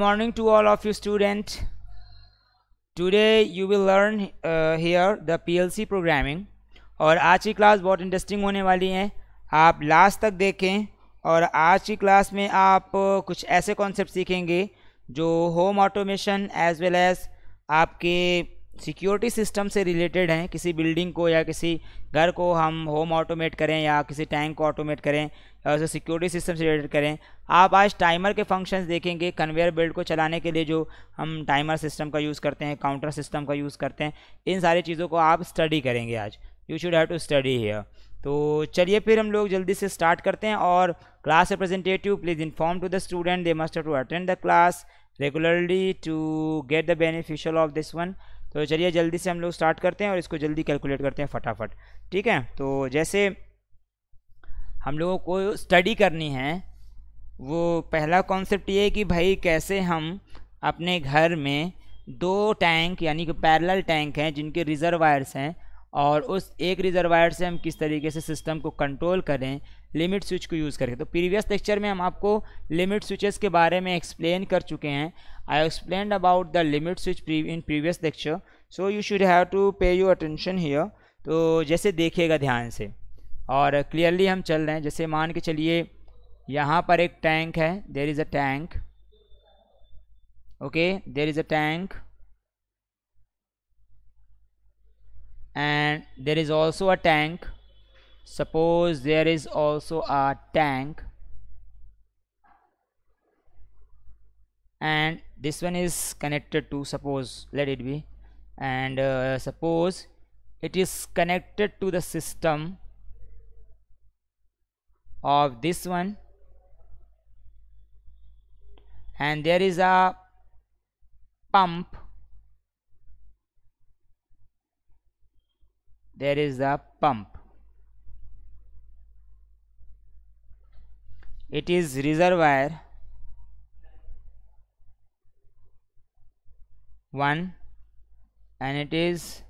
morning to all of you students. Today you will learn uh, here the PLC programming. और आज की class बहुत interesting होने वाली है आप लास्ट तक देखें और आज की क्लास में आप uh, कुछ ऐसे कॉन्सेप्ट सीखेंगे जो home automation as well as आपके सिक्योरिटी सिस्टम से रिलेटेड हैं किसी बिल्डिंग को या किसी घर को हम होम ऑटोमेट करें या किसी टैंक को ऑटोमेट करें या उसे सिक्योरिटी सिस्टम से रिलेटेड करें आप आज टाइमर के फंक्शंस देखेंगे कन्वेयर बेल्ट को चलाने के लिए जो हम टाइमर सिस्टम का यूज़ करते हैं काउंटर सिस्टम का यूज़ करते हैं इन सारी चीज़ों को आप स्टडी करेंगे आज you should have to study here तो चलिए फिर हम लोग जल्दी से स्टार्ट करते हैं और class representative please inform to the student they must to attend the class regularly to get the beneficial of this one तो चलिए जल्दी से हम लोग स्टार्ट करते हैं और इसको जल्दी कैलकुलेट करते हैं फटाफट ठीक है तो जैसे हम लोगों को स्टडी करनी है वो पहला कॉन्सेप्ट ये है कि भाई कैसे हम अपने घर में दो टैंक यानी कि पैरेलल टैंक हैं जिनके रिजर्वायर्स हैं और उस एक रिजर्वायर से हम किस तरीके से सिस्टम को कंट्रोल करें लिमिट स्विच को यूज़ करके तो प्रीवियस लेक्चर में हम आपको लिमिट स्विचेस के बारे में एक्सप्लेन कर चुके हैं I explain about the limit switch in previous lecture so you should have to pay you attention here तो जैसे देखिएगा ध्यान से और क्लियरली हम चल रहे हैं जैसे मान के चलिए यहाँ पर एक टैंक है there is a tank okay there is a tank and there is also a tank suppose there is also a tank and this one is connected to suppose let it be and uh, suppose it is connected to the system of this one and there is a pump there is a pump it is reservoir 1 and it is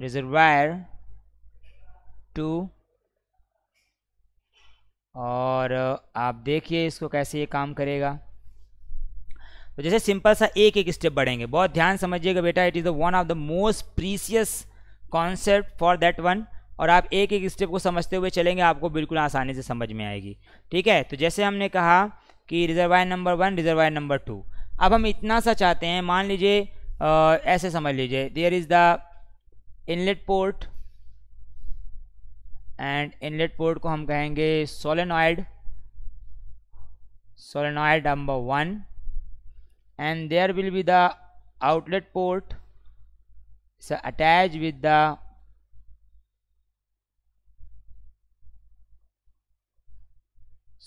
reservoir 2 और uh, आप देखिए इसको कैसे ये काम करेगा तो जैसे सिंपल सा एक एक स्टेप बढ़ेंगे बहुत ध्यान समझिएगा बेटा it is the one of the most precious concept for that one और आप एक एक स्टेप को समझते हुए चलेंगे आपको बिल्कुल आसानी से समझ में आएगी ठीक है तो जैसे हमने कहा कि reservoir number one reservoir number two अब हम इतना सा चाहते हैं मान लीजिए ऐसे समझ लीजिए there is the inlet port and inlet port को हम कहेंगे solenoid solenoid number one and there will be the outlet port attach with the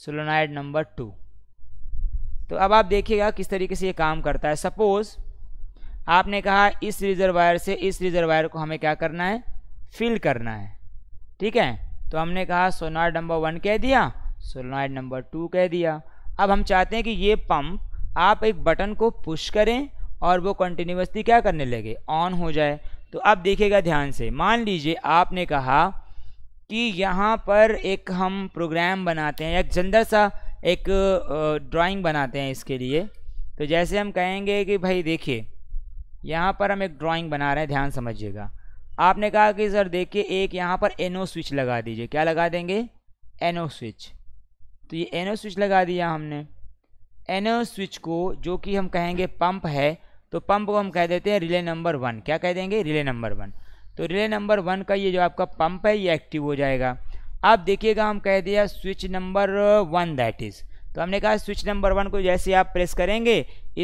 solenoid number two तो अब आप देखिएगा किस तरीके से ये काम करता है सपोज आपने कहा इस रिजर्वायर से इस रिजर्वायर को हमें क्या करना है फिल करना है ठीक है तो हमने कहा सोनाइड नंबर वन कह दिया सोनाइड नंबर टू कह दिया अब हम चाहते हैं कि ये पंप आप एक बटन को पुश करें और वो कंटिन्यूसली क्या करने लगे ऑन हो जाए तो अब देखिएगा ध्यान से मान लीजिए आपने कहा कि यहाँ पर एक हम प्रोग्राम बनाते हैं एक जंदर सा एक ड्राइंग बनाते हैं इसके लिए तो जैसे हम कहेंगे कि भाई देखिए यहाँ पर हम एक ड्राइंग बना रहे हैं ध्यान समझिएगा आपने कहा कि सर देखिए एक यहाँ पर एनो स्विच लगा दीजिए क्या लगा देंगे एनो स्विच तो ये एनो स्विच लगा दिया हमने एनो स्विच को जो कि हम कहेंगे पंप है तो पंप को हम कह देते हैं रिले नंबर वन क्या कह देंगे रिले नंबर वन तो रिले नंबर वन का ये जो आपका पंप है ये एक्टिव हो जाएगा आप देखिएगा हम कह दिया switch number one that is तो हमने कहा स्विच नंबर वन को जैसे आप प्रेस करेंगे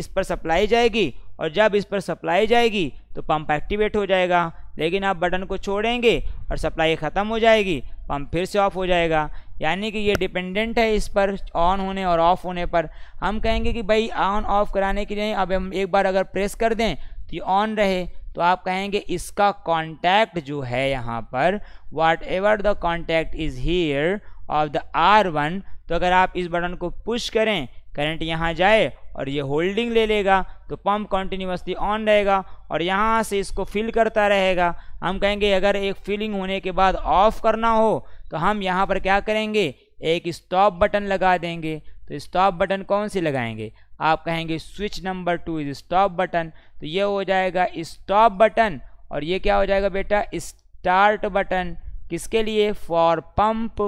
इस पर सप्लाई जाएगी और जब इस पर सप्लाई जाएगी तो पंप एक्टिवेट हो जाएगा लेकिन आप बटन को छोड़ेंगे और सप्लाई ख़त्म हो जाएगी पंप फिर से ऑफ हो जाएगा यानी कि ये डिपेंडेंट है इस पर ऑन होने और ऑफ़ होने पर हम कहेंगे कि भाई ऑन ऑफ़ कराने के लिए अब हम एक बार अगर प्रेस कर दें तो ये ऑन रहे तो आप कहेंगे इसका कॉन्टैक्ट जो है यहाँ पर whatever the contact is here of the R one तो अगर आप इस बटन को पुश करें करंट यहाँ जाए और ये होल्डिंग ले लेगा तो पंप कंटिन्यूसली ऑन रहेगा और यहाँ से इसको फिल करता रहेगा हम कहेंगे अगर एक फिलिंग होने के बाद ऑफ करना हो तो हम यहाँ पर क्या करेंगे एक स्टॉप बटन लगा देंगे तो स्टॉप बटन कौन सी लगाएंगे आप कहेंगे switch number two is stop button तो ये हो जाएगा स्टॉप बटन और ये क्या हो जाएगा बेटा स्टार्ट बटन किसके लिए फॉर पंप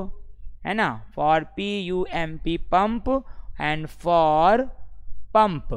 है ना for P U M P pump and for pump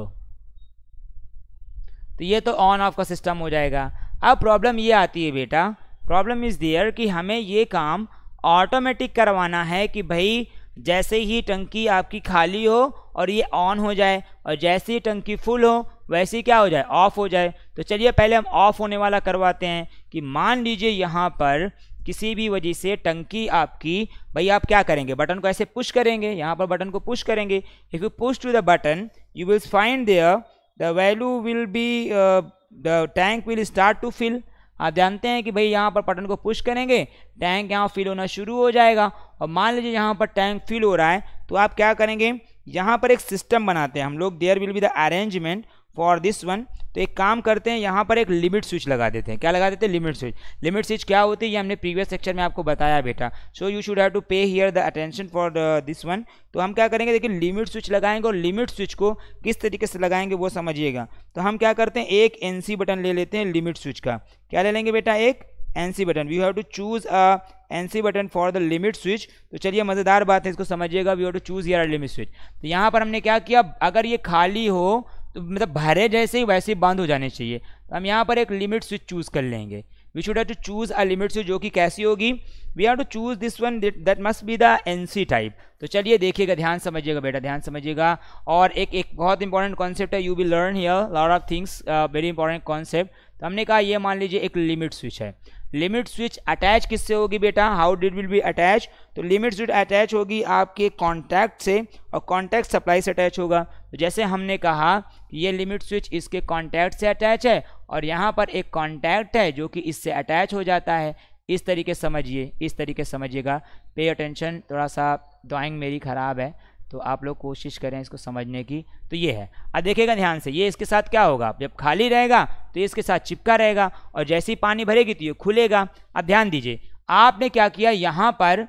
तो ये तो ऑन ऑफ का सिस्टम हो जाएगा अब प्रॉब्लम ये आती है बेटा प्रॉब्लम इज़ देयर कि हमें ये काम ऑटोमेटिक करवाना है कि भाई जैसे ही टंकी आपकी खाली हो और ये ऑन हो जाए और जैसे ही टंकी फुल हो वैसे ही क्या हो जाए ऑफ हो जाए तो चलिए पहले हम ऑफ होने वाला करवाते हैं कि मान लीजिए यहाँ पर किसी भी वजह से टंकी आपकी भाई आप क्या करेंगे बटन को ऐसे पुश करेंगे यहाँ पर बटन को पुश करेंगे if you push to the button you will find there the value will be the tank will start to fill आप जानते हैं कि भाई यहाँ पर बटन को पुश करेंगे टैंक यहाँ फिल होना शुरू हो जाएगा और मान लीजिए यहाँ पर टैंक फिल हो रहा है तो आप क्या करेंगे यहाँ पर एक सिस्टम बनाते हैं हम लोग there will be the arrangement for this one तो एक काम करते हैं यहाँ पर एक लिमिट स्विच लगा देते हैं क्या लगा देते हैं लिमिट स्विच लिमिट स्विच क्या होती है ये हमने प्रीवियस सेक्शन में आपको बताया बेटा so you should have to pay here the attention for this one तो हम क्या करेंगे देखिए लिमिट स्विच लगाएंगे और लिमिट स्विच को किस तरीके से लगाएंगे वो समझिएगा तो हम क्या करते हैं एक एन बटन ले लेते हैं लिमिट स्विच का क्या ले लेंगे बेटा एक N button we have to choose a N C button for the limit switch तो चलिए मज़ेदार बात है इसको समझिएगा we have to choose your limit switch तो यहाँ पर हमने क्या किया अगर ये खाली हो तो मतलब भरे जैसे ही वैसे ही बंद हो जाने चाहिए तो हम यहाँ पर एक लिमिट स्विच चूज़ कर लेंगे we should have to choose a limit switch जो कि कैसी होगी we have to choose this one that must be the N C type तो चलिए देखिएगा ध्यान समझिएगा बेटा ध्यान समझिएगा और एक एक बहुत इंपॉर्टेंट कॉन्सेप्ट है you will learn here lot of things very important concept तो हमने कहा ये मान लीजिए एक लिमिट स्विच है लिमिट स्विच अटैच किससे होगी बेटा how it will be attach तो लिमिट स्विच अटैच होगी आपके कॉन्टैक्ट से और कॉन्टैक्ट सप्लाई से अटैच होगा जैसे हमने कहा कि ये लिमिट स्विच इसके कॉन्टैक्ट से अटैच है और यहाँ पर एक कॉन्टैक्ट है जो कि इससे अटैच हो जाता है इस तरीके समझिए इस तरीके समझिएगा पे अटेंशन थोड़ा सा ड्राइंग मेरी ख़राब है तो आप लोग कोशिश करें इसको समझने की तो ये है अब देखिएगा ध्यान से ये इसके साथ क्या होगा जब खाली रहेगा तो ये इसके साथ चिपका रहेगा और जैसे ही पानी भरेगी तो ये खुलेगा अब ध्यान दीजिए आपने क्या किया यहाँ पर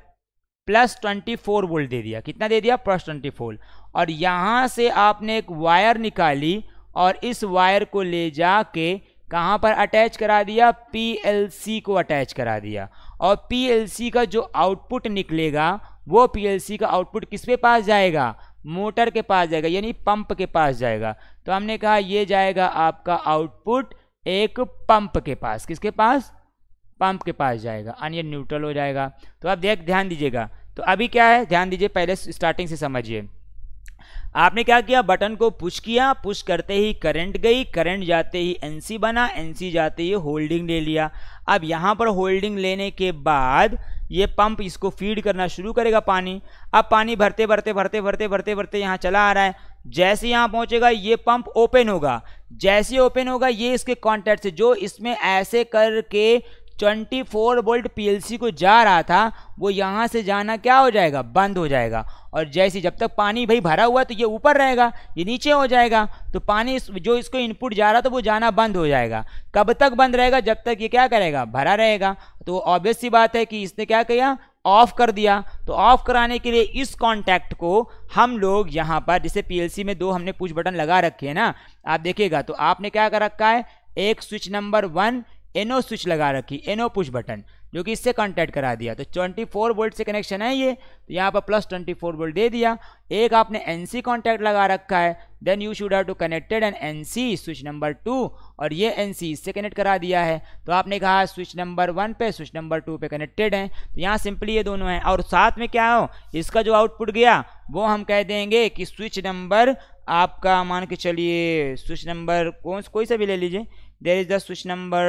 प्लस ट्वेंटी फोर वोल्ट दे दिया कितना दे दिया प्लस ट्वेंटी फोर और यहाँ से आपने एक वायर निकाली और इस वायर को ले जा के कहाँ पर अटैच करा दिया पीएलसी को अटैच करा दिया और पीएलसी का जो आउटपुट निकलेगा वो पीएलसी का आउटपुट किस पे पास जाएगा मोटर के पास जाएगा यानी पंप के पास जाएगा तो हमने कहा ये जाएगा आपका आउटपुट एक पंप के पास किसके पास पंप के पास जाएगा अन्य न्यूट्रल हो जाएगा तो आप देख ध्यान दीजिएगा तो अभी क्या है ध्यान दीजिए पहले स्टार्टिंग से समझिए आपने क्या किया बटन को पुश किया पुश करते ही करंट गई करंट जाते ही एनसी बना एनसी जाते ही होल्डिंग ले लिया अब यहाँ पर होल्डिंग लेने के बाद ये पंप इसको फीड करना शुरू करेगा पानी अब पानी भरते भरते भरते भरते भरते भरते यहाँ चला आ रहा है जैसे यहाँ पहुँचेगा ये पंप ओपन होगा जैसे ओपन होगा ये इसके कॉन्टैक्ट से जो इसमें ऐसे करके ट्वेंटी फोर वोल्ट पीएलसी को जा रहा था वो यहाँ से जाना क्या हो जाएगा बंद हो जाएगा और जैसे जब तक पानी भाई भरा हुआ तो ये ऊपर रहेगा ये नीचे हो जाएगा तो पानी जो इसको इनपुट जा रहा था वो जाना बंद हो जाएगा कब तक बंद रहेगा जब तक ये क्या करेगा भरा रहेगा तो ऑब्वियस सी बात है कि इसने क्या किया ऑफ कर दिया तो ऑफ कराने के लिए इस कॉन्टैक्ट को हम लोग यहाँ पर जैसे पी में दो हमने पूछ बटन लगा रखे हैं ना आप देखिएगा तो आपने क्या कर रखा है एक switch number one NO switch लगा रखी एनो पुश बटन जो कि इससे कांटेक्ट करा दिया तो 24 वोल्ट से कनेक्शन है ये तो यहाँ पर प्लस 24 वोल्ट दे दिया एक आपने एन सी कॉन्टैक्ट लगा रखा है then you should have to connected N N C switch number two और ये एन सी इससे कनेक्ट करा दिया है तो आपने कहा स्विच नंबर वन पे स्विच नंबर टू पे कनेक्टेड है तो यहाँ सिंपली ये दोनों हैं और साथ में क्या हो इसका जो आउटपुट गया वो हम कह देंगे कि स्विच नंबर आपका मान के चलिए स्विच नंबर कौन कोई सा भी ले लीजिए there is the switch number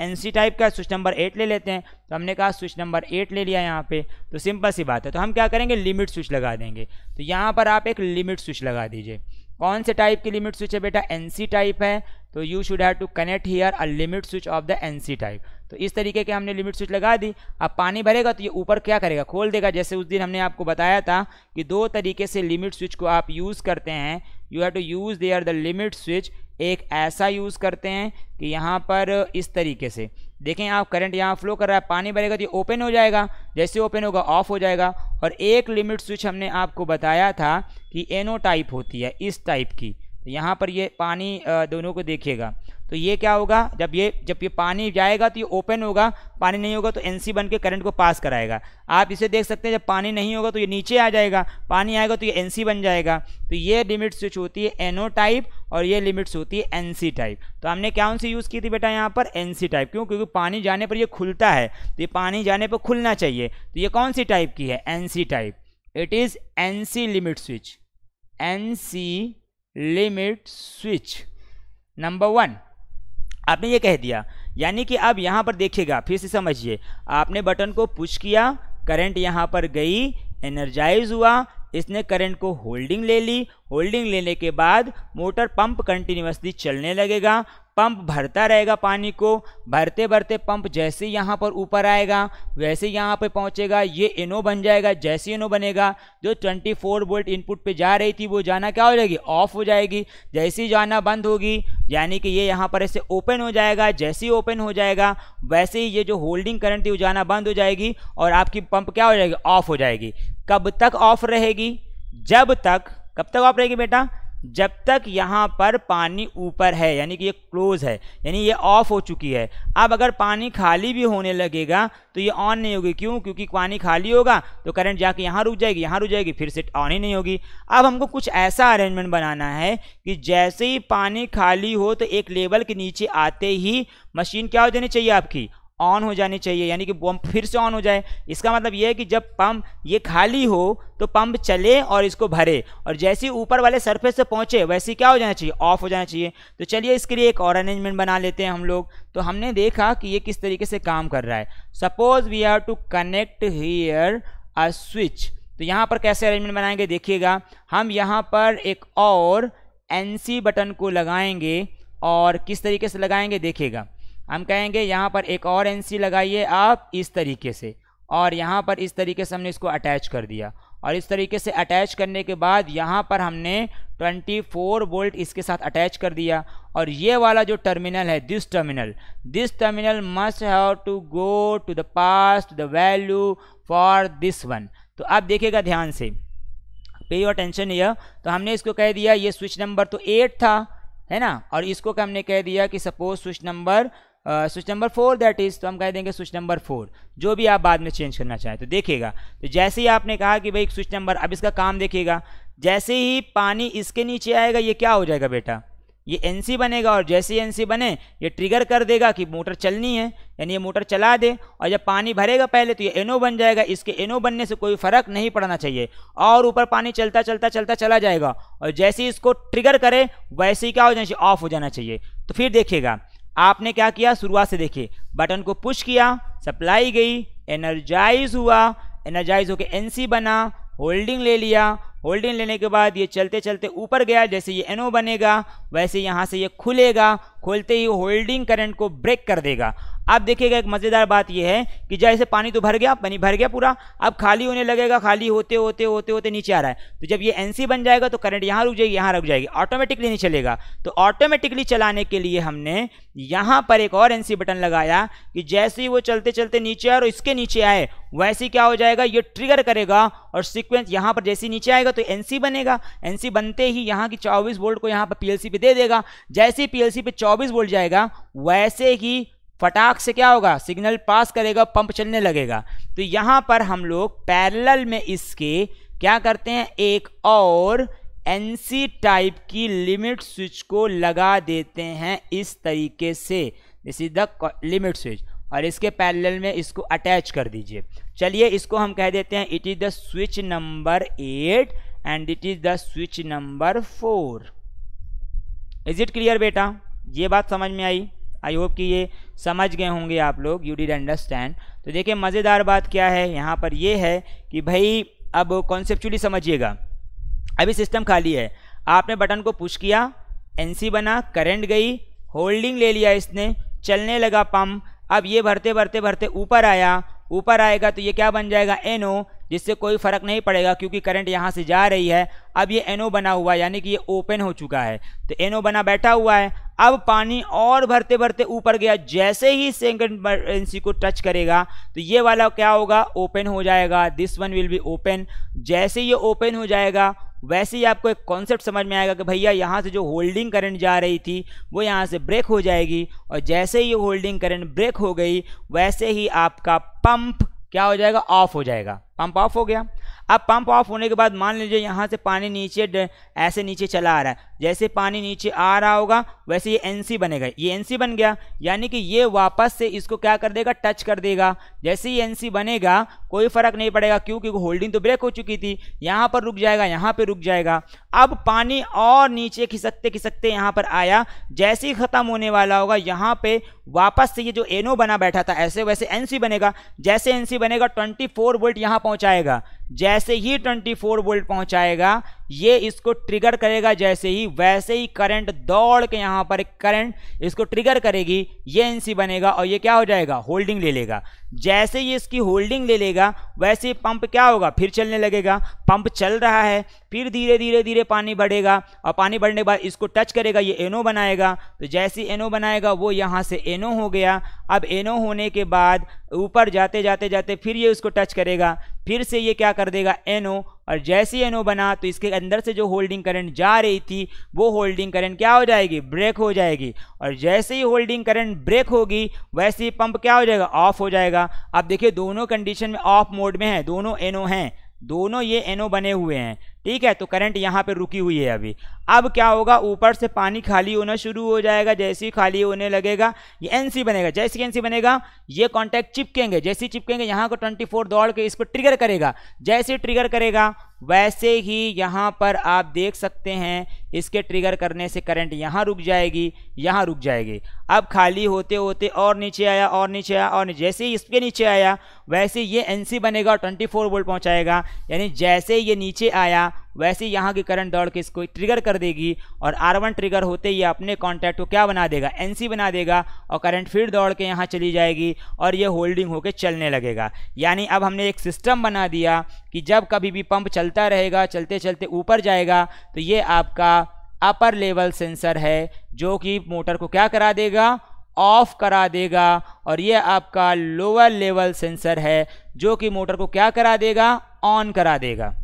N C type का स्विच नंबर एट ले लेते हैं तो हमने कहा स्विच नंबर एट ले लिया यहाँ पे तो सिंपल सी बात है तो हम क्या करेंगे लिमिट स्विच लगा देंगे तो यहाँ पर आप एक लिमिट स्विच लगा दीजिए कौन से टाइप की लिमिट स्विच है बेटा एन सी टाइप है तो you should have to connect here a limit switch of the N C type तो इस तरीके के हमने लिमिट स्विच लगा दी अब पानी भरेगा तो ये ऊपर क्या करेगा खोल देगा जैसे उस दिन हमने आपको बताया था कि दो तरीके से लिमिट स्विच को आप यूज़ करते हैं you have to use there the limit switch एक ऐसा यूज़ करते हैं कि यहाँ पर इस तरीके से देखें आप करंट यहाँ फ्लो कर रहा है पानी भरेगा तो ये ओपन हो जाएगा जैसे ओपन होगा ऑफ हो जाएगा और एक लिमिट स्विच हमने आपको बताया था कि एनो टाइप होती है इस टाइप की तो यहाँ पर ये पानी दोनों को देखिएगा तो ये क्या होगा जब ये जब ये पानी जाएगा तो ये ओपन होगा पानी नहीं होगा तो एन सी बन के करंट को पास कराएगा आप इसे देख सकते हैं जब पानी नहीं होगा तो ये नीचे आ जाएगा पानी आएगा तो ये एन सी बन जाएगा तो ये लिमिट स्विच होती है एनओ टाइप और ये लिमिट्स होती है एन सी टाइप तो हमने क्या उनसे यूज़ की थी बेटा यहाँ पर एन सी टाइप क्यों क्योंकि पानी जाने पर ये खुलता है तो ये पानी जाने पर खुलना चाहिए तो ये कौन सी टाइप की है N C type it is N C limit switch N C limit switch number one आपने ये कह दिया यानी कि आप यहाँ पर देखिएगा फिर से समझिए आपने बटन को पुश किया करंट यहाँ पर गई एनर्जाइज हुआ इसने करंट को होल्डिंग ले ली होल्डिंग लेने के बाद मोटर पंप कंटिन्यूसली चलने लगेगा पंप भरता रहेगा पानी को भरते भरते पंप जैसे यहाँ पर ऊपर आएगा वैसे यहाँ पर पहुँचेगा ये एनो बन जाएगा जैसे एनो बनेगा जो 24 वोल्ट इनपुट पे जा रही थी वो जाना क्या हो जाएगी ऑफ हो जाएगी जैसे ही जाना बंद होगी यानी कि ये यहाँ पर ऐसे ओपन हो जाएगा जैसे ही ओपन हो जाएगा वैसे ही ये जो होल्डिंग करंट थी वो जाना बंद हो जाएगी और आपकी पंप क्या हो जाएगी ऑफ हो जाएगी कब तक ऑफ रहेगी जब तक कब तक ऑफ रहेगी बेटा जब तक यहाँ पर पानी ऊपर है यानी कि ये क्लोज है यानी ये ऑफ हो चुकी है अब अगर पानी खाली भी होने लगेगा तो ये ऑन नहीं होगी क्यों क्योंकि पानी खाली होगा तो करंट जाके यहाँ रुक जाएगी यहाँ रुक जाएगी फिर से ऑन ही नहीं होगी अब हमको कुछ ऐसा अरेंजमेंट बनाना है कि जैसे ही पानी खाली हो तो एक लेवल के नीचे आते ही मशीन क्या हो जानी चाहिए आपकी ऑन हो जानी चाहिए यानी कि पंप फिर से ऑन हो जाए इसका मतलब ये है कि जब पंप ये खाली हो तो पंप चले और इसको भरे और जैसे ऊपर वाले सरफेस से पहुँचे वैसे क्या हो जाना चाहिए ऑफ हो जाना चाहिए तो चलिए इसके लिए एक और अरेंजमेंट बना लेते हैं हम लोग तो हमने देखा कि ये किस तरीके से काम कर रहा है suppose we have to connect here a switch तो यहाँ पर कैसे अरेंजमेंट बनाएंगे देखिएगा हम यहाँ पर एक और एन बटन को लगाएंगे और किस तरीके से लगाएंगे देखिएगा हम कहेंगे यहाँ पर एक और एन लगाइए आप इस तरीके से और यहाँ पर इस तरीके से हमने इसको अटैच कर दिया और इस तरीके से अटैच करने के बाद यहाँ पर हमने 24 वोल्ट इसके साथ अटैच कर दिया और ये वाला जो टर्मिनल है this terminal this terminal must have to go to the pass to the value for this one तो आप देखिएगा ध्यान से पे योर टेंशन यह तो हमने इसको कह दिया ये स्विच नंबर तो एट था है ना और इसको हमने कह दिया कि suppose switch number switch number four that is तो हम कह देंगे स्विच नंबर फोर जो भी आप बाद में चेंज करना चाहें तो देखिएगा तो जैसे ही आपने कहा कि भाई स्विच नंबर अब इसका काम देखिएगा जैसे ही पानी इसके नीचे आएगा ये क्या हो जाएगा बेटा ये एनसी बनेगा और जैसे ही एनसी बने ये ट्रिगर कर देगा कि मोटर चलनी है यानी ये मोटर चला दे और जब पानी भरेगा पहले तो ये एनओ बन जाएगा इसके एनओ बनने से कोई फ़र्क नहीं पड़ना चाहिए और ऊपर पानी चलता चलता चलता चला जाएगा और जैसे ही इसको ट्रिगर करे वैसे ही क्या हो जाना चाहिए ऑफ हो जाना चाहिए तो फिर देखिएगा आपने क्या किया शुरुआत से देखिए बटन को पुश किया सप्लाई गई एनर्जाइज हुआ एनर्जाइज होकर सी बना होल्डिंग ले लिया होल्डिंग लेने के बाद ये चलते चलते ऊपर गया जैसे ये एनओ बनेगा वैसे यहाँ से ये खुलेगा खोलते ही होल्डिंग करंट को ब्रेक कर देगा आप देखिएगा एक मज़ेदार बात यह है कि जैसे पानी तो भर गया पानी भर गया पूरा अब खाली होने लगेगा खाली होते होते होते होते नीचे आ रहा है तो जब ये एनसी बन जाएगा तो करंट यहाँ रुक जाएगी यहाँ रुक जाएगी ऑटोमेटिकली नहीं चलेगा तो ऑटोमेटिकली चलाने के लिए हमने यहाँ पर एक और एनसी बटन लगाया कि जैसे ही वो चलते चलते नीचे आए और इसके नीचे आए वैसे क्या हो जाएगा ये ट्रिगर करेगा और सिक्वेंस यहाँ पर जैसे नीचे आएगा तो एनसी बनेगा एनसी बनते ही यहाँ की चौबीस वोल्ट को यहाँ पर पीएलसी पे दे देगा जैसे ही पीएलसी पे चौबीस 24 वोल्ट जाएगा वैसे ही फटाक से क्या होगा सिग्नल पास करेगा पंप चलने लगेगा तो यहाँ पर हम लोग पैरेलल में इसके क्या करते हैं एक और एन टाइप की लिमिट स्विच को लगा देते हैं इस तरीके से this is the limit switch और इसके पैरेलल में इसको अटैच कर दीजिए चलिए इसको हम कह देते हैं it is the switch number eight and it is the switch number four is it clear बेटा ये बात समझ में आई आई होप कि ये समझ गए होंगे आप लोग यू डिड अंडरस्टैंड तो देखिए मज़ेदार बात क्या है यहाँ पर ये है कि भाई अब कॉन्सेप्चुअली समझिएगा अभी सिस्टम खाली है आपने बटन को पुश किया एनसी बना करंट गई होल्डिंग ले लिया इसने चलने लगा पम्प अब ये भरते भरते भरते ऊपर आया ऊपर आएगा तो ये क्या बन जाएगा एन जिससे कोई फ़र्क नहीं पड़ेगा क्योंकि करंट यहाँ से जा रही है अब ये एन बना हुआ यानी कि ये ओपन हो चुका है तो एन बना बैठा हुआ है अब पानी और भरते भरते ऊपर गया जैसे ही सेकंड इमरजेंसी को टच करेगा तो ये वाला क्या होगा ओपन हो जाएगा this one will be open जैसे ये ओपन हो जाएगा वैसे ही आपको एक कॉन्सेप्ट समझ में आएगा कि भैया यहाँ से जो होल्डिंग करंट जा रही थी वो यहाँ से ब्रेक हो जाएगी और जैसे ही ये होल्डिंग करंट ब्रेक हो गई वैसे ही आपका पंप क्या हो जाएगा ऑफ हो जाएगा पंप ऑफ हो गया अब पंप ऑफ होने के बाद मान लीजिए यहाँ से पानी नीचे ऐसे नीचे चला आ रहा है जैसे पानी नीचे आ रहा होगा वैसे ये एनसी बनेगा ये एनसी बन गया यानी कि ये वापस से इसको क्या कर देगा टच कर देगा जैसे ही एनसी बनेगा कोई फर्क नहीं पड़ेगा क्योंकि होल्डिंग तो ब्रेक हो चुकी थी यहाँ पर रुक जाएगा यहाँ पर रुक जाएगा अब पानी और नीचे खिसकते खिसकते यहाँ पर आया जैसे ही ख़त्म होने वाला होगा यहाँ पर वापस से ये जो एनो बना बैठा था ऐसे वैसे एनसी बनेगा जैसे एनसी बनेगा 24 वोल्ट यहाँ पहुँचाएगा जैसे ही 24 वोल्ट पहुंचाएगा ये इसको ट्रिगर करेगा जैसे ही वैसे ही करंट दौड़ के यहाँ पर करंट इसको ट्रिगर करेगी ये एनसी बनेगा और ये क्या हो जाएगा होल्डिंग ले लेगा जैसे ही इसकी होल्डिंग ले लेगा वैसे पंप क्या होगा फिर चलने लगेगा पंप चल रहा है फिर धीरे धीरे धीरे पानी बढ़ेगा और पानी बढ़ने के बाद इसको टच करेगा ये एनो बनाएगा तो जैसे ही एनो बनाएगा वो यहाँ से एनो हो गया अब एनो होने के बाद ऊपर जाते जाते जाते फिर ये उसको टच करेगा फिर से ये क्या कर देगा एनो और जैसे ही एनओ बना तो इसके अंदर से जो होल्डिंग करंट जा रही थी वो होल्डिंग करंट क्या हो जाएगी ब्रेक हो जाएगी और जैसे ही होल्डिंग करंट ब्रेक होगी वैसे ही पंप क्या हो जाएगा ऑफ हो जाएगा अब देखिए दोनों कंडीशन में ऑफ मोड में है दोनों एनओ हैं दोनों ये एनओ बने हुए हैं ठीक है तो करंट यहाँ पे रुकी हुई है अभी अब क्या होगा ऊपर से पानी खाली होना शुरू हो जाएगा जैसे ही खाली होने लगेगा ये एन बनेगा जैसे एन बनेगा ये कॉन्टैक्ट चिपकेंगे जैसे ही चिपकेंगे यहाँ को ट्वेंटी दौड़ के इसको ट्रिगर करेगा जैसे ही ट्रिगर करेगा वैसे ही यहाँ पर आप देख सकते हैं इसके ट्रिगर करने से करंट यहाँ रुक जाएगी यहाँ रुक जाएगी अब खाली होते होते और नीचे आया और नीचे आया और नीचे जैसे ही इसके नीचे आया वैसे ये एनसी बनेगा और 24 वोल्ट पहुँचाएगा यानी जैसे ये नीचे आया वैसे ही यहाँ की करंट दौड़ के इसको ट्रिगर कर देगी और आर ट्रिगर होते ही अपने कॉन्टैक्ट को क्या बना देगा एन बना देगा और करंट फिर दौड़ के यहाँ चली जाएगी और ये होल्डिंग होकर चलने लगेगा यानी अब हमने एक सिस्टम बना दिया कि जब कभी भी पंप चलता रहेगा चलते चलते ऊपर जाएगा तो ये आपका अपर लेवल सेंसर है जो कि मोटर को क्या करा देगा ऑफ करा देगा और ये आपका लोअर लेवल सेंसर है जो कि मोटर को क्या करा देगा ऑन करा देगा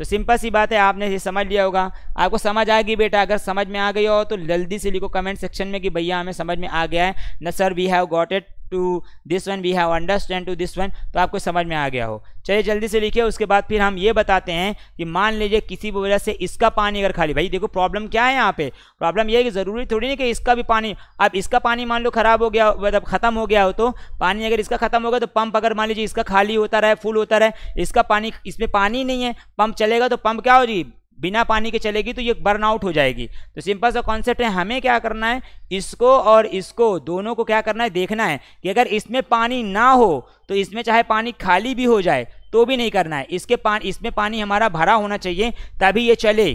तो सिंपल सी बात है आपने ये समझ लिया होगा आपको समझ आएगी बेटा अगर समझ में आ गई हो तो जल्दी से लिखो कमेंट सेक्शन में कि भैया हमें समझ में आ गया है न sir we have got it to this one we have understand to this one तो आपको समझ में आ गया हो चलिए जल्दी से लिखिए उसके बाद फिर हम ये बताते हैं कि मान लीजिए किसी भी वजह से इसका पानी अगर खाली भाई देखो प्रॉब्लम क्या है यहाँ पे प्रॉब्लम ये है कि ज़रूरी थोड़ी नहीं कि इसका भी पानी अब इसका पानी मान लो खराब हो गया मतलब ख़त्म हो गया हो तो पानी अगर इसका ख़त्म होगा तो पंप अगर मान लीजिए इसका खाली होता रहे फुल होता रहे इसका पानी इसमें पानी नहीं है पंप चलेगा तो पंप क्या हो जी बिना पानी के चलेगी तो ये बर्नआउट हो जाएगी तो सिंपल सा कॉन्सेप्ट है हमें क्या करना है इसको और इसको दोनों को क्या करना है देखना है कि अगर इसमें पानी ना हो तो इसमें चाहे पानी खाली भी हो जाए तो भी नहीं करना है इसके पान इसमें पानी हमारा भरा होना चाहिए तभी ये चले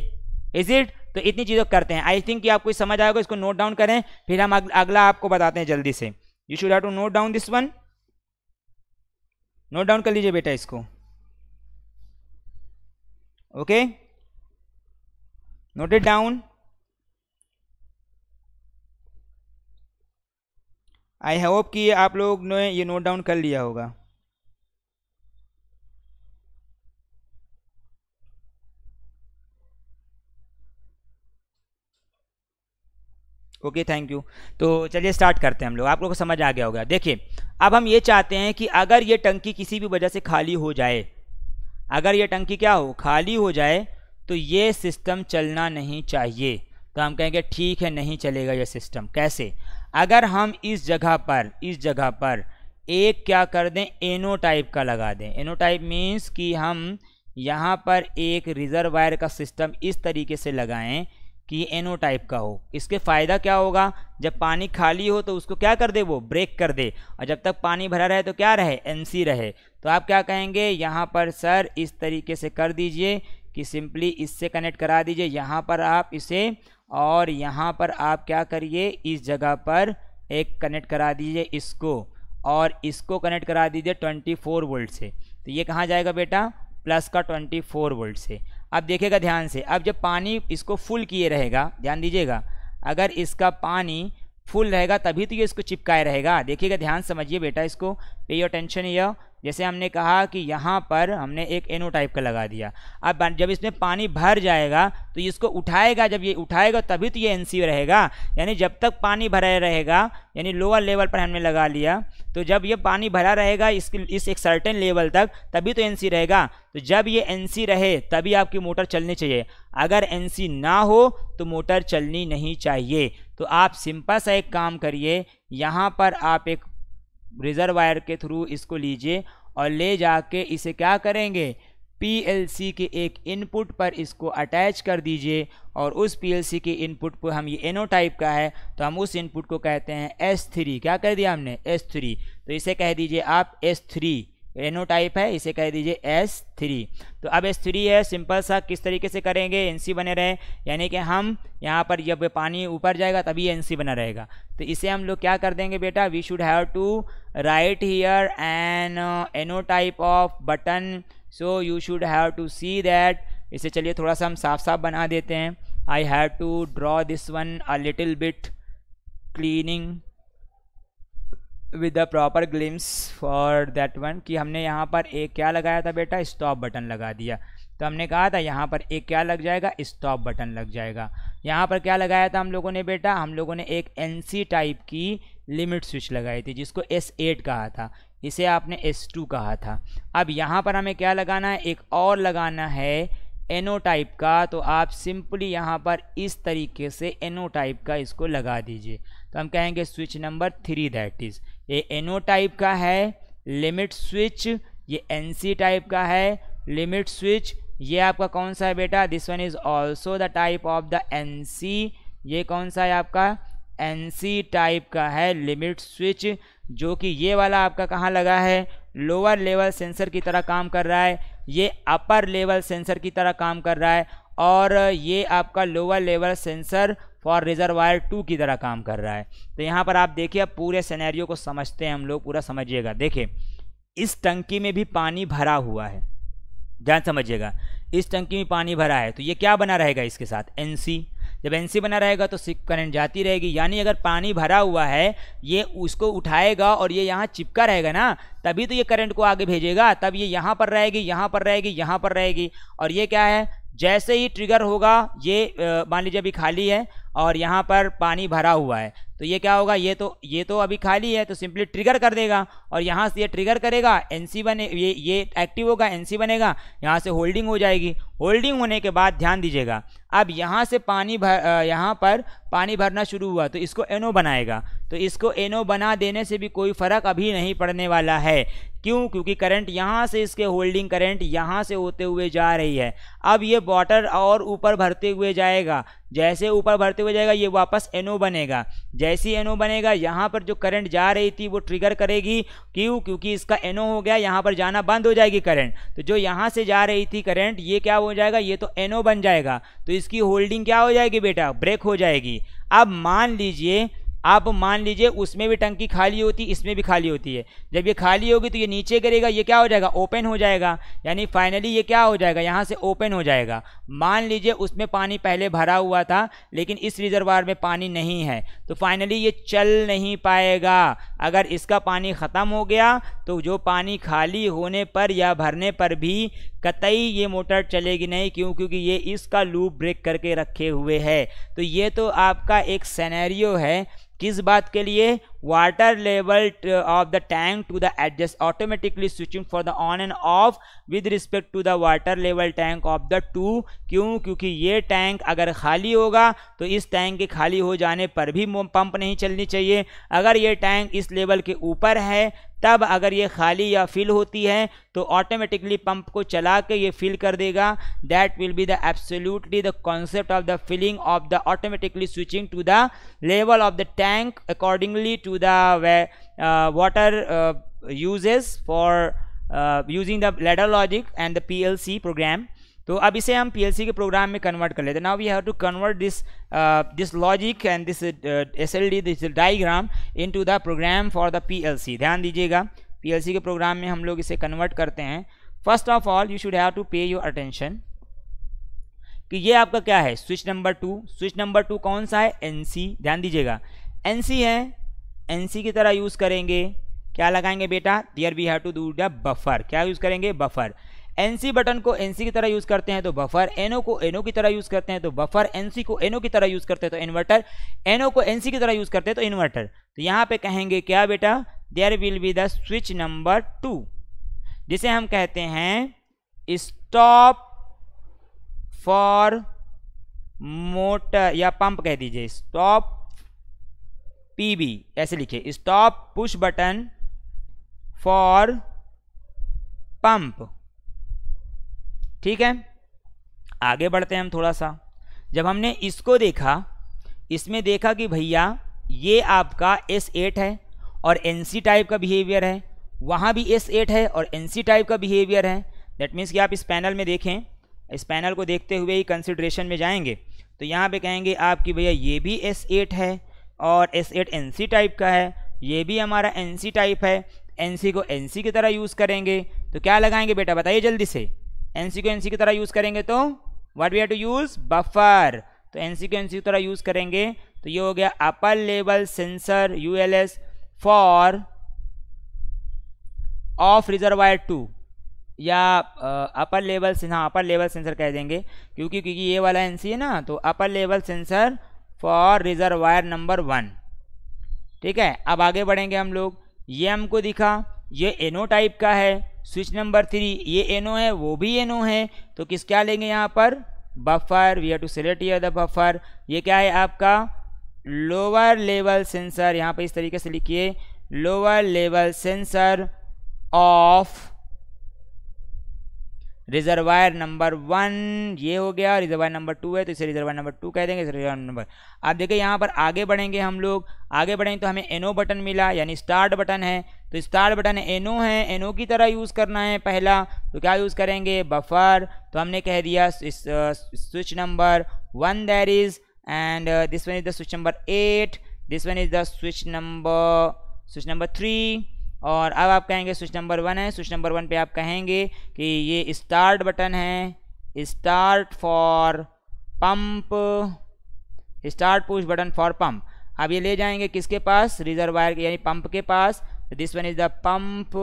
इज इट तो इतनी चीज़ों करते हैं आई थिंक कि आपको समझ आएगा इसको नोट डाउन करें फिर हम अगला आपको बताते हैं जल्दी से you should have to note down this one note down कर लीजिए बेटा इसको okay okay? note it down I hope कि आप लोग ने ये नोट डाउन कर लिया होगा ओके थैंक यू तो चलिए स्टार्ट करते हैं हम लोग आप लोगों को समझ आ गया होगा देखिए अब हम ये चाहते हैं कि अगर ये टंकी किसी भी वजह से खाली हो जाए अगर ये टंकी क्या हो खाली हो जाए तो ये सिस्टम चलना नहीं चाहिए तो हम कहेंगे ठीक है नहीं चलेगा यह सिस्टम कैसे अगर हम इस जगह पर इस जगह पर एक क्या कर दें एनो टाइप का लगा दें एनो टाइप मीन्स कि हम यहाँ पर एक रिजर्वायर का सिस्टम इस तरीके से लगाएं कि एनो टाइप का हो इसके फ़ायदा क्या होगा जब पानी खाली हो तो उसको क्या कर दे वो ब्रेक कर दे और जब तक पानी भरा रहे तो क्या रहे एनसी रहे तो आप क्या कहेंगे यहाँ पर सर इस तरीके से कर दीजिए कि सिंपली इससे कनेक्ट करा दीजिए यहाँ पर आप इसे और यहाँ पर आप क्या करिए इस जगह पर एक कनेक्ट करा दीजिए इसको और इसको कनेक्ट करा दीजिए 24 वोल्ट से तो ये कहाँ जाएगा बेटा प्लस का 24 वोल्ट से अब देखिएगा ध्यान से अब जब पानी इसको फुल किए रहेगा ध्यान दीजिएगा अगर इसका पानी फुल रहेगा तभी तो ये इसको चिपकाए रहेगा देखिएगा ध्यान समझिए बेटा इसको पे योर टेंशन यह जैसे हमने कहा कि यहाँ पर हमने एक एनो टाइप का लगा दिया अब जब इसमें पानी भर जाएगा तो इसको उठाएगा जब ये उठाएगा तभी तो ये एन रहेगा यानी जब तक पानी भरा रहेगा यानी लोअर लेवल पर हमने लगा लिया तो जब ये पानी भरा रहेगा इसके इस एक सर्टेन लेवल तक तभी तो एन रहेगा तो जब ये एन रहे तभी आपकी मोटर चलनी चाहिए अगर एन ना हो तो मोटर चलनी नहीं चाहिए तो आप सिंपल सा एक काम करिए यहाँ पर आप एक रिजर्वायर के थ्रू इसको लीजिए और ले जाके इसे क्या करेंगे पीएलसी के एक इनपुट पर इसको अटैच कर दीजिए और उस पीएलसी के इनपुट पर हम ये एनो टाइप का है तो हम उस इनपुट को कहते हैं एस थ्री क्या कह दिया हमने एस थ्री तो इसे कह दीजिए आप एस थ्री एनो टाइप है इसे कह दीजिए एस थ्री तो अब एस थ्री है सिंपल सा किस तरीके से करेंगे एन सी बने रहे यानी कि हम यहाँ पर जब पानी ऊपर जाएगा तभी एन सी बना रहेगा तो इसे हम लोग क्या कर देंगे बेटा we should have to write here N NO type of button so you should have to see that इसे चलिए थोड़ा सा हम साफ साफ बना देते हैं I have to draw this one a little bit cleaning with the proper glimpse for that one कि हमने यहाँ पर एक क्या लगाया था बेटा स्टॉप बटन लगा दिया तो हमने कहा था यहाँ पर एक क्या लग जाएगा स्टॉप बटन लग जाएगा यहाँ पर क्या लगाया था हम लोगों ने बेटा हम लोगों ने एक एन टाइप की लिमिट स्विच लगाई थी जिसको एस एट कहा था इसे आपने एस टू कहा था अब यहाँ पर हमें क्या लगाना है एक और लगाना है एनो टाइप का तो आप सिंपली यहाँ पर इस तरीके से एनो टाइप का इसको लगा दीजिए तो हम कहेंगे switch number three that is ये एनओ टाइप का है लिमिट स्विच ये एनसी टाइप का है लिमिट स्विच ये आपका कौन सा है बेटा this one is also the type of the NC ये कौन सा है आपका एनसी टाइप का है लिमिट स्विच जो कि ये वाला आपका कहाँ लगा है लोअर लेवल सेंसर की तरह काम कर रहा है ये अपर लेवल सेंसर की तरह काम कर रहा है और ये आपका lower level sensor for reservoir two की तरह काम कर रहा है तो यहाँ पर आप देखिए अब पूरे सिनेरियो को समझते हैं हम लोग पूरा समझिएगा देखिए इस टंकी में भी पानी भरा हुआ है ध्यान समझिएगा इस टंकी में पानी भरा है तो ये क्या बना रहेगा इसके साथ एन जब एन बना रहेगा तो सिक करंट जाती रहेगी यानी अगर पानी भरा हुआ है ये उसको उठाएगा और ये यहाँ चिपका रहेगा ना तभी तो ये करंट को आगे भेजेगा तब ये यहाँ पर रहेगी यहाँ पर रहेगी यहाँ पर रहेगी और ये क्या है जैसे ही ट्रिगर होगा ये मान लीजिए अभी खाली है और यहाँ पर पानी भरा हुआ है तो ये क्या होगा ये तो ये तो अभी खाली है तो सिंपली ट्रिगर कर देगा और यहाँ से ये ट्रिगर करेगा एन सी बने ये ये एक्टिव होगा एन सी बनेगा यहाँ से होल्डिंग हो जाएगी होल्डिंग होने के बाद ध्यान दीजिएगा अब यहाँ से पानी भर यहाँ पर पानी भरना शुरू हुआ तो इसको एनो बनाएगा तो इसको एनो बना देने से भी कोई फ़र्क अभी नहीं पड़ने वाला है क्यों क्योंकि करंट यहाँ से इसके होल्डिंग करंट यहाँ से होते हुए जा रही है अब ये वाटर और ऊपर भरते हुए जाएगा जैसे ऊपर भरते हुए जाएगा ये वापस एनओ बनेगा जैसी एनओ बनेगा यहाँ पर जो करंट जा रही थी वो ट्रिगर करेगी क्यों क्योंकि इसका एनओ हो गया यहाँ पर जाना बंद हो जाएगी करंट तो जो यहाँ से जा रही थी करंट ये क्या हो जाएगा ये तो एनओ बन जाएगा तो इसकी होल्डिंग क्या हो जाएगी बेटा ब्रेक हो जाएगी अब मान लीजिए आप मान लीजिए उसमें भी टंकी खाली होती इसमें भी खाली होती है जब ये खाली होगी तो ये नीचे गिरेगा ये क्या हो जाएगा ओपन हो जाएगा यानी फाइनली ये क्या हो जाएगा यहाँ से ओपन हो जाएगा मान लीजिए उसमें पानी पहले भरा हुआ था लेकिन इस रिजर्वायर में पानी नहीं है तो फाइनली ये चल नहीं पाएगा अगर इसका पानी ख़त्म हो गया तो जो पानी खाली होने पर या भरने पर भी कतई ये मोटर चलेगी नहीं क्यों क्योंकि ये इसका लूप ब्रेक करके रखे हुए है तो ये तो आपका एक सैनैरियो है किस बात के लिए water level of the tank to the adjust automatically switching for the on and off with respect to the water level tank of the two क्यों क्योंकि ये टैंक अगर खाली होगा तो इस टैंक के खाली हो जाने पर भी पंप नहीं चलनी चाहिए अगर ये टैंक इस लेवल के ऊपर है तब अगर ये खाली या फिल होती है तो ऑटोमेटिकली पंप को चला के ये फिल कर देगा that will be the absolutely the concept of the filling of the automatically switching to the level of the tank accordingly to the water for using the ladder logic and the P L C program तो अब इसे हम PLC के programme में convert कर लेते हैं now we have to convert this this logic and this S L D this diagram into the program for the PLC ध्यान दीजिएगा पीएलसी के प्रोग्राम में हम लोग इसे कन्वर्ट करते हैं first of all you should have to pay your attention कि ये आपका क्या है switch number two switch number two कौन सा है एन ध्यान दीजिएगा एन है एन की तरह यूज़ करेंगे क्या लगाएंगे बेटा there we have to do the buffer क्या यूज़ करेंगे बफर एनसी बटन को एनसी की तरह यूज करते हैं तो बफर एनओ को एनओ की तरह यूज करते हैं तो बफर एनसी को एनओ की तरह यूज करते हैं तो इन्वर्टर एनओ को एनसी की तरह यूज करते हैं तो इन्वर्टर तो यहाँ पे कहेंगे क्या बेटा there will be the switch number two जिसे हम कहते हैं स्टॉप फॉर मोटर या पंप कह दीजिए स्टॉप पीबी ऐसे लिखे stop push button for pump ठीक है आगे बढ़ते हैं हम थोड़ा सा जब हमने इसको देखा इसमें देखा कि भैया ये आपका एस एट है और एन सी टाइप का बिहेवियर है वहाँ भी एस एट है और एन सी टाइप का बिहेवियर है दैट मीन्स कि आप इस पैनल में देखें इस पैनल को देखते हुए ही कंसिड्रेशन में जाएंगे तो यहाँ पे कहेंगे आपकी भैया ये भी एस एट है और S eight N C type का है ये भी हमारा एन सी टाइप है एन सी को एन सी की तरह यूज़ करेंगे तो क्या लगाएंगे बेटा बताइए जल्दी से एनसी को एनसी की तरह यूज करेंगे तो what we have to use buffer तो एनसी को एनसी की तरह यूज करेंगे तो ये हो गया upper level sensor ULS for of reservoir two या अपर uh, लेवल हाँ अपर लेवल सेंसर कह देंगे क्योंकि क्योंकि ये वाला एनसी है ना तो upper level sensor for reservoir number one ठीक है अब आगे बढ़ेंगे हम लोग ये हमको दिखा ये एनो टाइप का है स्विच नंबर थ्री ये एनो है वो भी एनो है तो किस क्या लेंगे यहाँ पर buffer we have to select here the buffer ये क्या है आपका लोअर लेवल सेंसर यहाँ पर इस तरीके से लिखिए lower level sensor of reservoir number one ये हो गया रिजर्वायर नंबर टू है तो इसे रिजर्वायर नंबर टू कह देंगे रिजर्वायर नंबर आप देखिए यहाँ पर आगे बढ़ेंगे हम लोग आगे बढ़ेंगे तो हमें एनो बटन मिला यानी स्टार्ट बटन है तो स्टार्ट बटन एनो है एनो की तरह यूज़ करना है पहला तो क्या यूज़ करेंगे बफर तो हमने कह दिया switch number one there is and this one is the switch number eight this one is the switch number switch number three और अब आप कहेंगे स्विच नंबर वन है स्विच नंबर वन पे आप कहेंगे कि ये स्टार्ट बटन है start for pump start push button for pump अब ये ले जाएंगे किसके पास रिजर्वायर यानी पंप के पास this one is the pump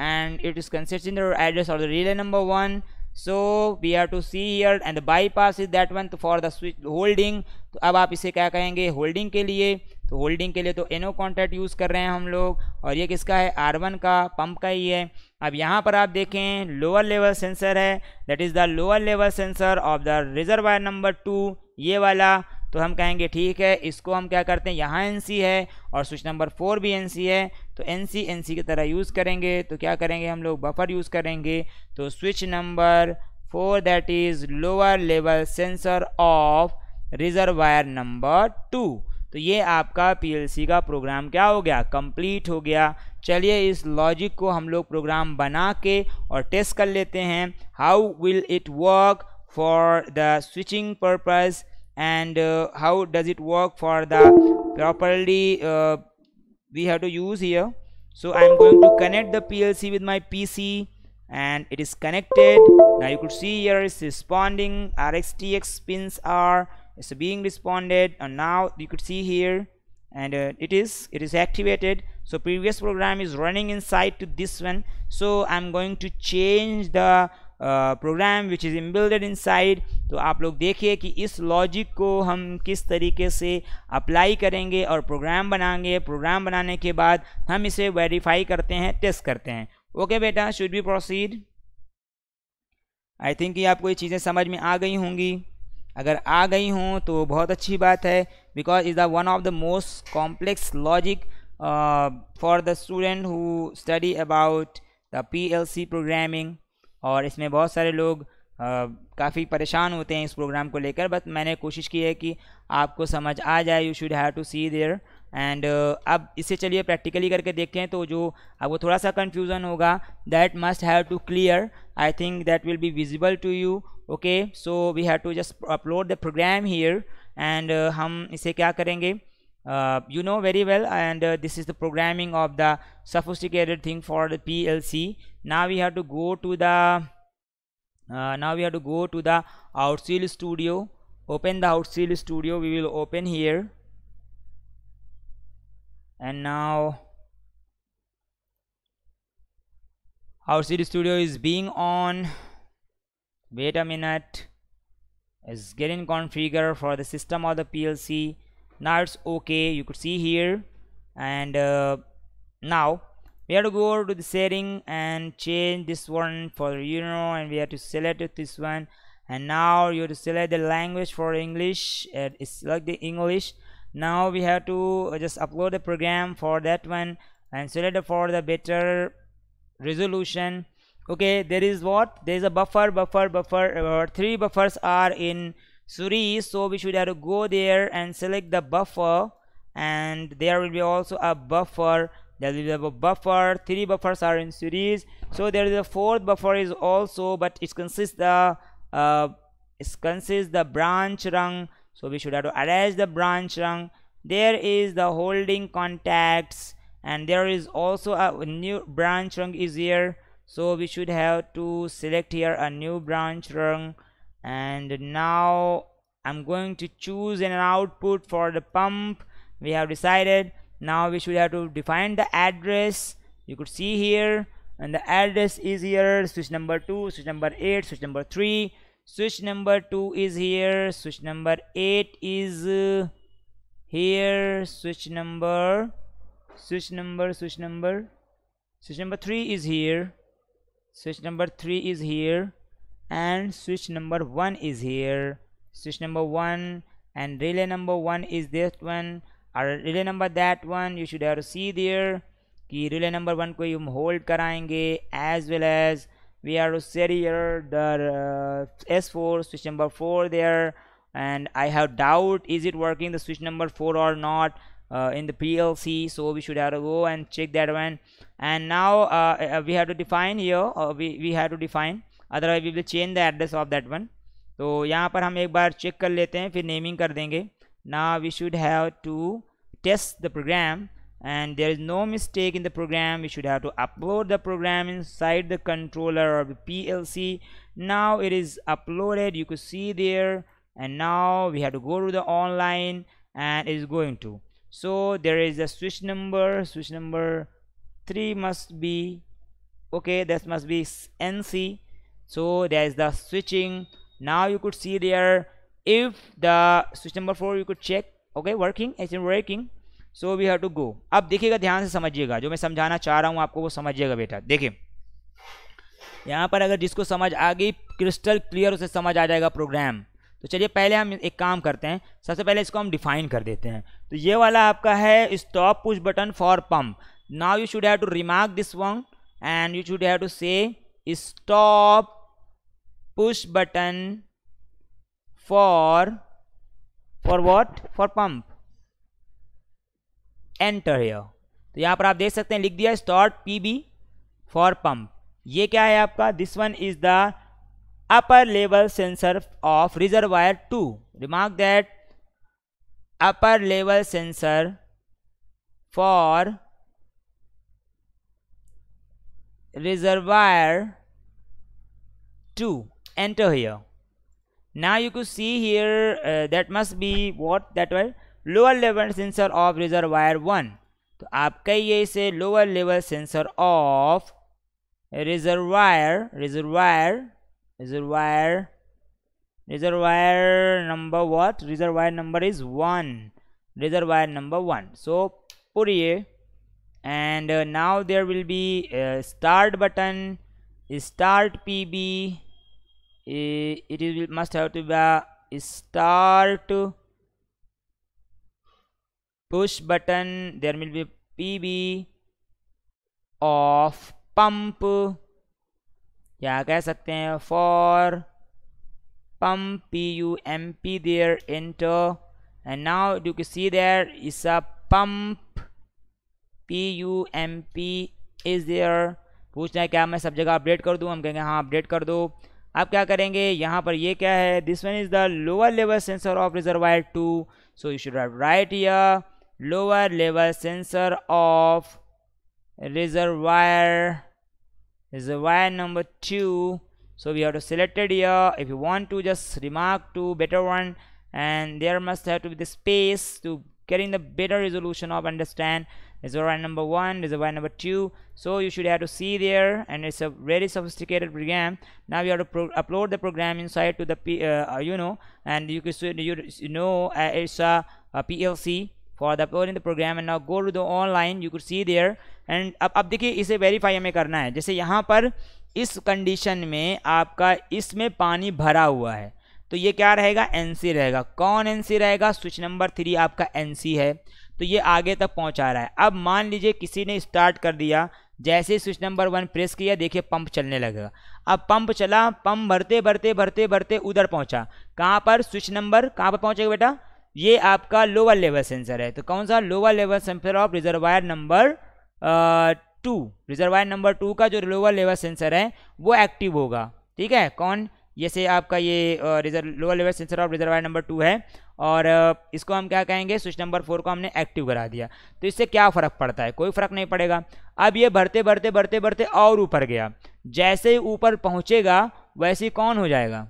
and it is consistent address of the the number one so we we to see see and the bypass is that one for the switch holding तो अब आप इसे क्या कहेंगे holding के लिए तो holding के लिए तो एनो कॉन्टैक्ट यूज़ कर रहे हैं हम लोग और ये किसका है आर वन का पंप का ही है अब यहाँ पर आप देखें लोअर लेवल सेंसर है that is the lower level sensor of the wire number two ये वाला तो हम कहेंगे ठीक है इसको हम क्या करते हैं यहाँ एन है और स्विच नंबर फोर भी एन है तो एन सी एन सी की तरह यूज़ करेंगे तो क्या करेंगे हम लोग बफर यूज़ करेंगे तो switch number four that is lower level sensor of reservoir number two तो ये आपका पीएलसी का प्रोग्राम क्या हो गया कंप्लीट हो गया चलिए इस लॉजिक को हम लोग प्रोग्राम बना के और टेस्ट कर लेते हैं how will it work for the switching purpose and how does it work for the properly we have to use here so I am going to connect the P L C with my P C and it is connected now you could see here is responding R X T X pins R it's being responded and now you could see here and uh, it is it is activated so previous program is running inside to this one so I'm going to change the uh, program which is embedded inside तो आप लोग देखिए कि इस logic को हम किस तरीके से अप्लाई करेंगे और प्रोग्राम बनाएंगे प्रोग्राम बनाने के बाद हम इसे वेरीफाई करते हैं टेस्ट करते हैं ओके okay, बेटा should be proceed I think ये आपको ये चीज़ें समझ में आ गई होंगी अगर आ गई हूँ तो बहुत अच्छी बात है because is the one of the most complex logic for the student who study about the P L C programming और इसमें बहुत सारे लोग uh, काफ़ी परेशान होते हैं इस प्रोग्राम को लेकर बट मैंने कोशिश की है कि आपको समझ आ जाए you should have to see there and अब इसे चलिए प्रैक्टिकली करके देखें तो जो अब वो थोड़ा सा कन्फ्यूज़न होगा that must have to clear I think that will be visible to you okay so we have to just upload the program here and uh, hum ise kya karenge uh, you know very well and uh, this is the programming of the sophisticated thing for the PLC now we have to go to the uh, now we have to go to the outseal studio open the outseal studio we will open here and now outseal studio is being on wait a minute Is getting configured for the system of the PLC now it's okay you could see here and uh, now we have to go to the setting and change this one for you know and we have to select this one and now you have to select the language for English and it's like the English now we have to uh, just upload the program for that one and select for the better resolution okay there is what there is a buffer buffer buffer or uh, three buffers are in series so we should have to go there and select the buffer and there will be also a buffer there will be a buffer three buffers are in series so there is a fourth buffer is also but it consists the uh, it consists the branch rung so we should have to arrange the branch rung there is the holding contacts and there is also a new branch rung is here so we should have to select here a new branch run, and now I'm going to choose an output for the pump we have decided now we should have to define the address you could see here and the address is here switch number 2 switch number 8 switch number 3 switch number 2 is here switch number 8 is uh, here switch number switch number switch number switch number 3 is here switch number 3 is here and switch number 1 is here switch number 1 and relay number 1 is this one और relay number that one you should have to see there. Relay relay number one हम hold कराएंगे As well as we are to set here the S four switch number four there. and I have doubt is it working the switch number 4 or not uh, in the PLC so we should have to go and check that one and now uh, uh, we have to define here we, we have to define otherwise we will change the address of that one so yahan par hum ek check kar lete hain naming kar now we should have to test the program and there is no mistake in the program we should have to upload the program inside the controller or the plc now it is uploaded you can see there and now we have to go to the online and it is going to so there is a switch number switch number three must be okay that must be NC so there is the switching now you could see there if the switch number 4 you could check okay working it's in working so we have to go अब देखिएगा ध्यान से समझिएगा जो मैं समझाना चाह रहा हूँ आपको वो समझिएगा बेटा देखिए यहाँ पर अगर जिसको समझ आ गई क्रिस्टल क्लियर उसे समझ आ जाएगा प्रोग्राम तो चलिए पहले हम एक काम करते हैं सबसे पहले इसको हम डिफाइन कर देते हैं तो ये वाला आपका है stop push button for pump now you should have to remark this one and you should have to say stop push button for for what for pump enter here तो यहां पर आप देख सकते हैं लिख दिया stop P B for pump ये क्या है आपका this one is the upper level sensor of reservoir two remark that upper level sensor for reservoir 2 enter here now you could see here uh, that must be what that was lower level sensor of reservoir 1 तो आप कहिए इसे lower level sensor of reservoir reservoir reservoir reservoir number what reservoir number is one reservoir number one so पुरिए and uh, now there will be a start button start pb It must have to be start push button there will be pb of pump या कह सकते हैं for pump p u m p there enter and now you can see there is a pump P U M P is there पूछ रहे हैं क्या मैं सब जगह अपडेट कर दूँ हम कहेंगे हाँ अपडेट कर दो आप क्या करेंगे यहाँ पर ये क्या है this one is the lower level sensor of reservoir two so you should write here lower level sensor of reservoir reservoir number two so we have to selected yeah if you want to just remark to better one and there must have to with space to carrying the better resolution of understand there's a wire number one there's a wire number two so you should have to see there and it's a very sophisticated program now you have to pro upload the program inside to the P, uh, you know and you can see you know uh, it's a, a PLC for the uploading the program and now go to the online you could see there and ab ab देखिए इसे verify हमें karna hai jaise yahan par is condition में आपका isme pani bhara hua hai तो ये क्या रहेगा NC रहेगा कौन एनसी रहेगा स्विच नंबर थ्री आपका एनसी है तो ये आगे तक पहुंचा रहा है अब मान लीजिए किसी ने स्टार्ट कर दिया जैसे ही स्विच नंबर वन प्रेस किया देखिए पंप चलने लगेगा अब पंप चला पंप भरते भरते भरते भरते उधर पहुंचा कहाँ पर स्विच नंबर कहाँ पर पहुंचेगा बेटा ये आपका लोअर लेवल सेंसर है तो कौन सा lower level sensor of reservoir number two reservoir number two का जो लोअर लेवल सेंसर है वो एक्टिव होगा ठीक है कौन जैसे आपका ये reserve lower level sensor of reservoir number two है और इसको हम क्या कहेंगे स्विच नंबर फोर को हमने एक्टिव करा दिया तो इससे क्या फ़र्क पड़ता है कोई फ़र्क नहीं पड़ेगा अब ये बढ़ते बढ़ते बढ़ते बढ़ते और ऊपर गया जैसे ही ऊपर पहुँचेगा वैसे ही कौन हो जाएगा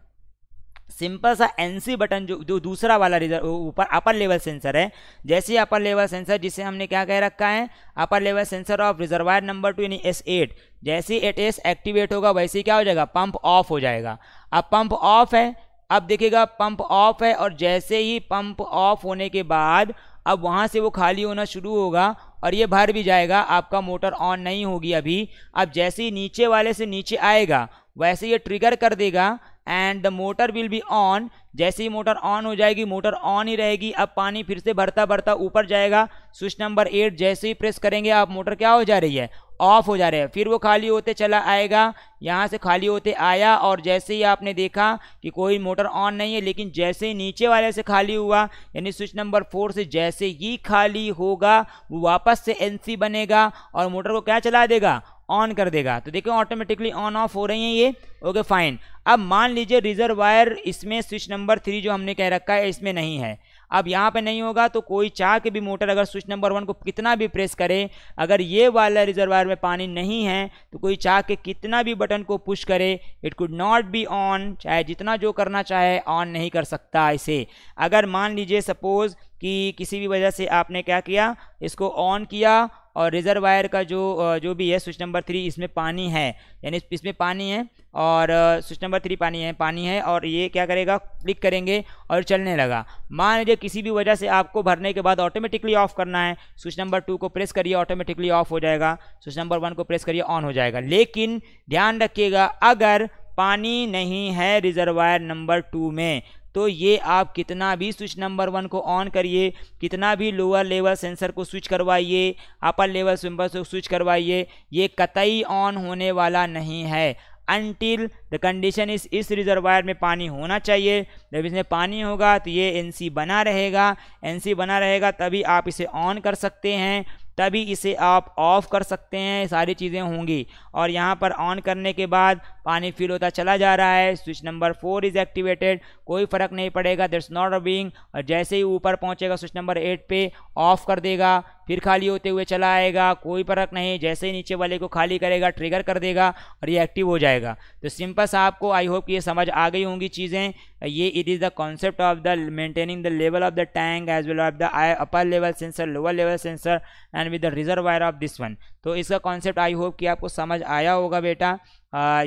सिंपल सा एन सी बटन जो जो दूसरा वाला रिजर्व ऊपर अपर लेवल सेंसर है जैसे ही अपर लेवल सेंसर जिसे हमने क्या कह रखा है upper level sensor of reservoir number two यानी एस एट जैसे ही एट एस एक्टिवेट होगा वैसे क्या हो जाएगा पंप ऑफ हो जाएगा अब पंप ऑफ है अब देखिएगा पंप ऑफ है और जैसे ही पंप ऑफ होने के बाद अब वहाँ से वो खाली होना शुरू होगा और ये भर भी जाएगा आपका मोटर ऑन नहीं होगी अभी अब जैसे ही नीचे वाले से नीचे आएगा वैसे ये ट्रिगर कर देगा and the motor will be on जैसे ही मोटर ऑन हो जाएगी मोटर ऑन ही रहेगी अब पानी फिर से भरता भरता ऊपर जाएगा स्विच नंबर एट जैसे ही प्रेस करेंगे आप मोटर क्या हो जा रही है ऑफ हो जा रहे हैं फिर वो खाली होते चला आएगा यहाँ से खाली होते आया और जैसे ही आपने देखा कि कोई मोटर ऑन नहीं है लेकिन जैसे ही नीचे वाले से खाली हुआ यानी स्विच नंबर फोर से जैसे ही खाली होगा वो वापस से एनसी बनेगा और मोटर को क्या चला देगा ऑन कर देगा तो देखो ऑटोमेटिकली ऑन ऑफ हो रही हैं ये ओके फाइन अब मान लीजिए रिजर्व वायर इसमें स्विच नंबर थ्री जो हमने कह रखा है इसमें नहीं है अब यहाँ पे नहीं होगा तो कोई चाह के भी मोटर अगर स्विच नंबर वन को कितना भी प्रेस करे अगर ये वाला रिजर्वायर में पानी नहीं है तो कोई चाह के कितना भी बटन को पुश करे it could not be on चाहे जितना जो करना चाहे ऑन नहीं कर सकता इसे अगर मान लीजिए सपोज़ कि किसी भी वजह से आपने क्या किया इसको ऑन किया और रिजर्वायर का जो जो भी है स्विच नंबर थ्री इसमें पानी है यानी इसमें पानी है और स्विच नंबर थ्री पानी है पानी है और ये क्या करेगा क्लिक करेंगे और चलने लगा मान लीजिए किसी भी वजह से आपको भरने के बाद ऑटोमेटिकली ऑफ करना है स्विच नंबर टू को प्रेस करिए ऑटोमेटिकली ऑफ हो जाएगा स्विच नंबर वन को प्रेस करिए ऑन हो जाएगा लेकिन ध्यान रखिएगा अगर पानी नहीं है रिजर्वायर नंबर टू में तो ये आप कितना भी स्विच नंबर वन को ऑन करिए कितना भी लोअर लेवल सेंसर को स्विच करवाइए अपर लेवल सेंसर को स्विच करवाइए ये कतई ऑन होने वाला नहीं है अनटिल द कंडीशन इस इस रिजर्वायर में पानी होना चाहिए जब इसमें पानी होगा तो ये एनसी बना रहेगा एनसी बना रहेगा तभी आप इसे ऑन कर सकते हैं तभी इसे आप ऑफ़ कर सकते हैं सारी चीज़ें होंगी और यहाँ पर ऑन करने के बाद पानी फिल होता चला जा रहा है switch number four is activated कोई फर्क नहीं पड़ेगा दट्स नॉट अ बींग और जैसे ही ऊपर पहुंचेगा स्विच नंबर एट पे ऑफ कर देगा फिर खाली होते हुए चला आएगा कोई फर्क नहीं जैसे ही नीचे वाले को खाली करेगा ट्रिगर कर देगा और ये एक्टिव हो जाएगा तो सिंपल सा आपको आई होप कि ये समझ आ गई होंगी चीज़ें ये it is the concept of the maintaining the level of the tank as well of the upper level sensor lower level sensor and with the wire of this one तो इसका कॉन्सेप्ट आई होप कि आपको समझ आया होगा बेटा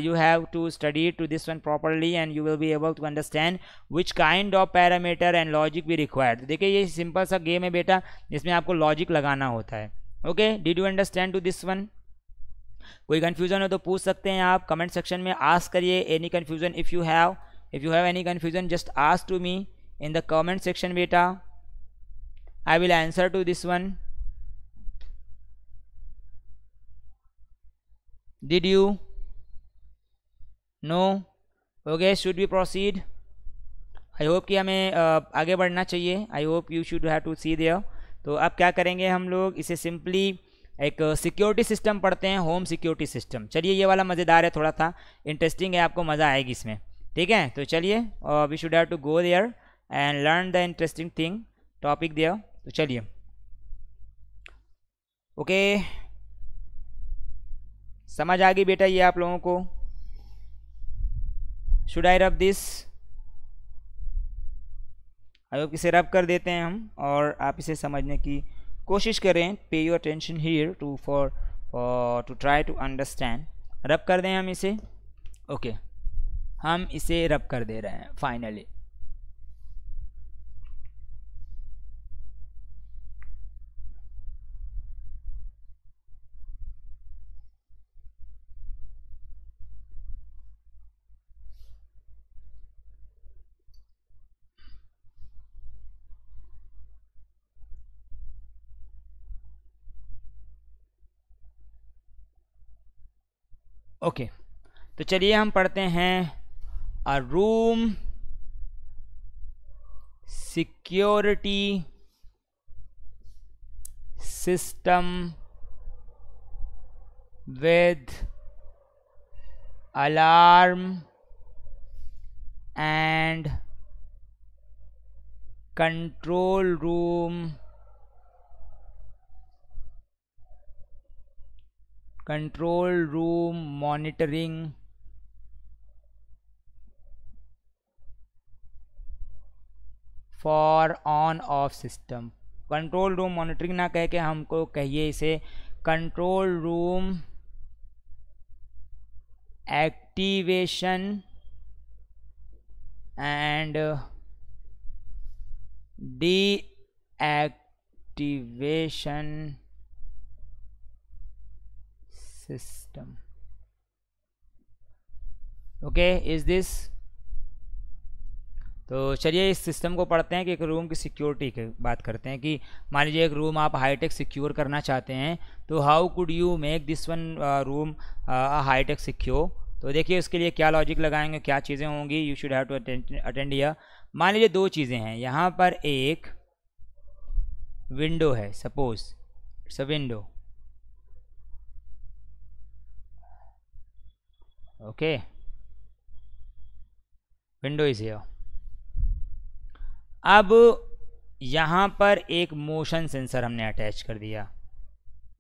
you have to study to this one properly and you will be able to understand which kind of parameter and logic भी required देखिए ये सिंपल सा गेम है बेटा जिसमें आपको लॉजिक लगाना होता है okay did you understand to this one कोई कन्फ्यूजन हो तो पूछ सकते हैं आप कमेंट सेक्शन में आस करिए any confusion if you have if you have any confusion just ask to me in the comment section बेटा I will answer to this one did you no okay should we proceed I hope कि हमें आगे बढ़ना चाहिए I hope you should have to see there तो अब क्या करेंगे हम लोग इसे सिंपली एक सिक्योरिटी सिस्टम पढ़ते हैं होम सिक्योरिटी सिस्टम चलिए ये वाला मज़ेदार है थोड़ा सा इंटरेस्टिंग है आपको मज़ा आएगी इसमें ठीक है तो चलिए we should have to go there and learn the interesting thing topic there तो चलिए ओके okay. समझ आ गई बेटा ये आप लोगों को should I rub this I hope इसे रब कर देते हैं हम और आप इसे समझने की कोशिश करें pay your tension here to for for to try to understand रब कर दें हम इसे ओके okay. हम इसे रब कर दे रहे हैं फाइनली ओके तो चलिए हम पढ़ते हैं a room security system with alarm and control room control room monitoring for on off system control room monitoring ना कह के हमको कहिए इसे control room activation and deactivation system okay is this तो चलिए इस सिस्टम को पढ़ते हैं कि एक रूम की सिक्योरिटी की बात करते हैं कि मान लीजिए एक रूम आप हाईटेक सिक्योर करना चाहते हैं तो how could you make this one room high tech secure तो देखिए उसके लिए क्या लॉजिक लगाएंगे क्या चीज़ें होंगी you should have to attend या मान लीजिए दो चीज़ें हैं यहाँ पर एक विंडो है suppose it's a window okay window is here अब यहाँ पर एक मोशन सेंसर हमने अटैच कर दिया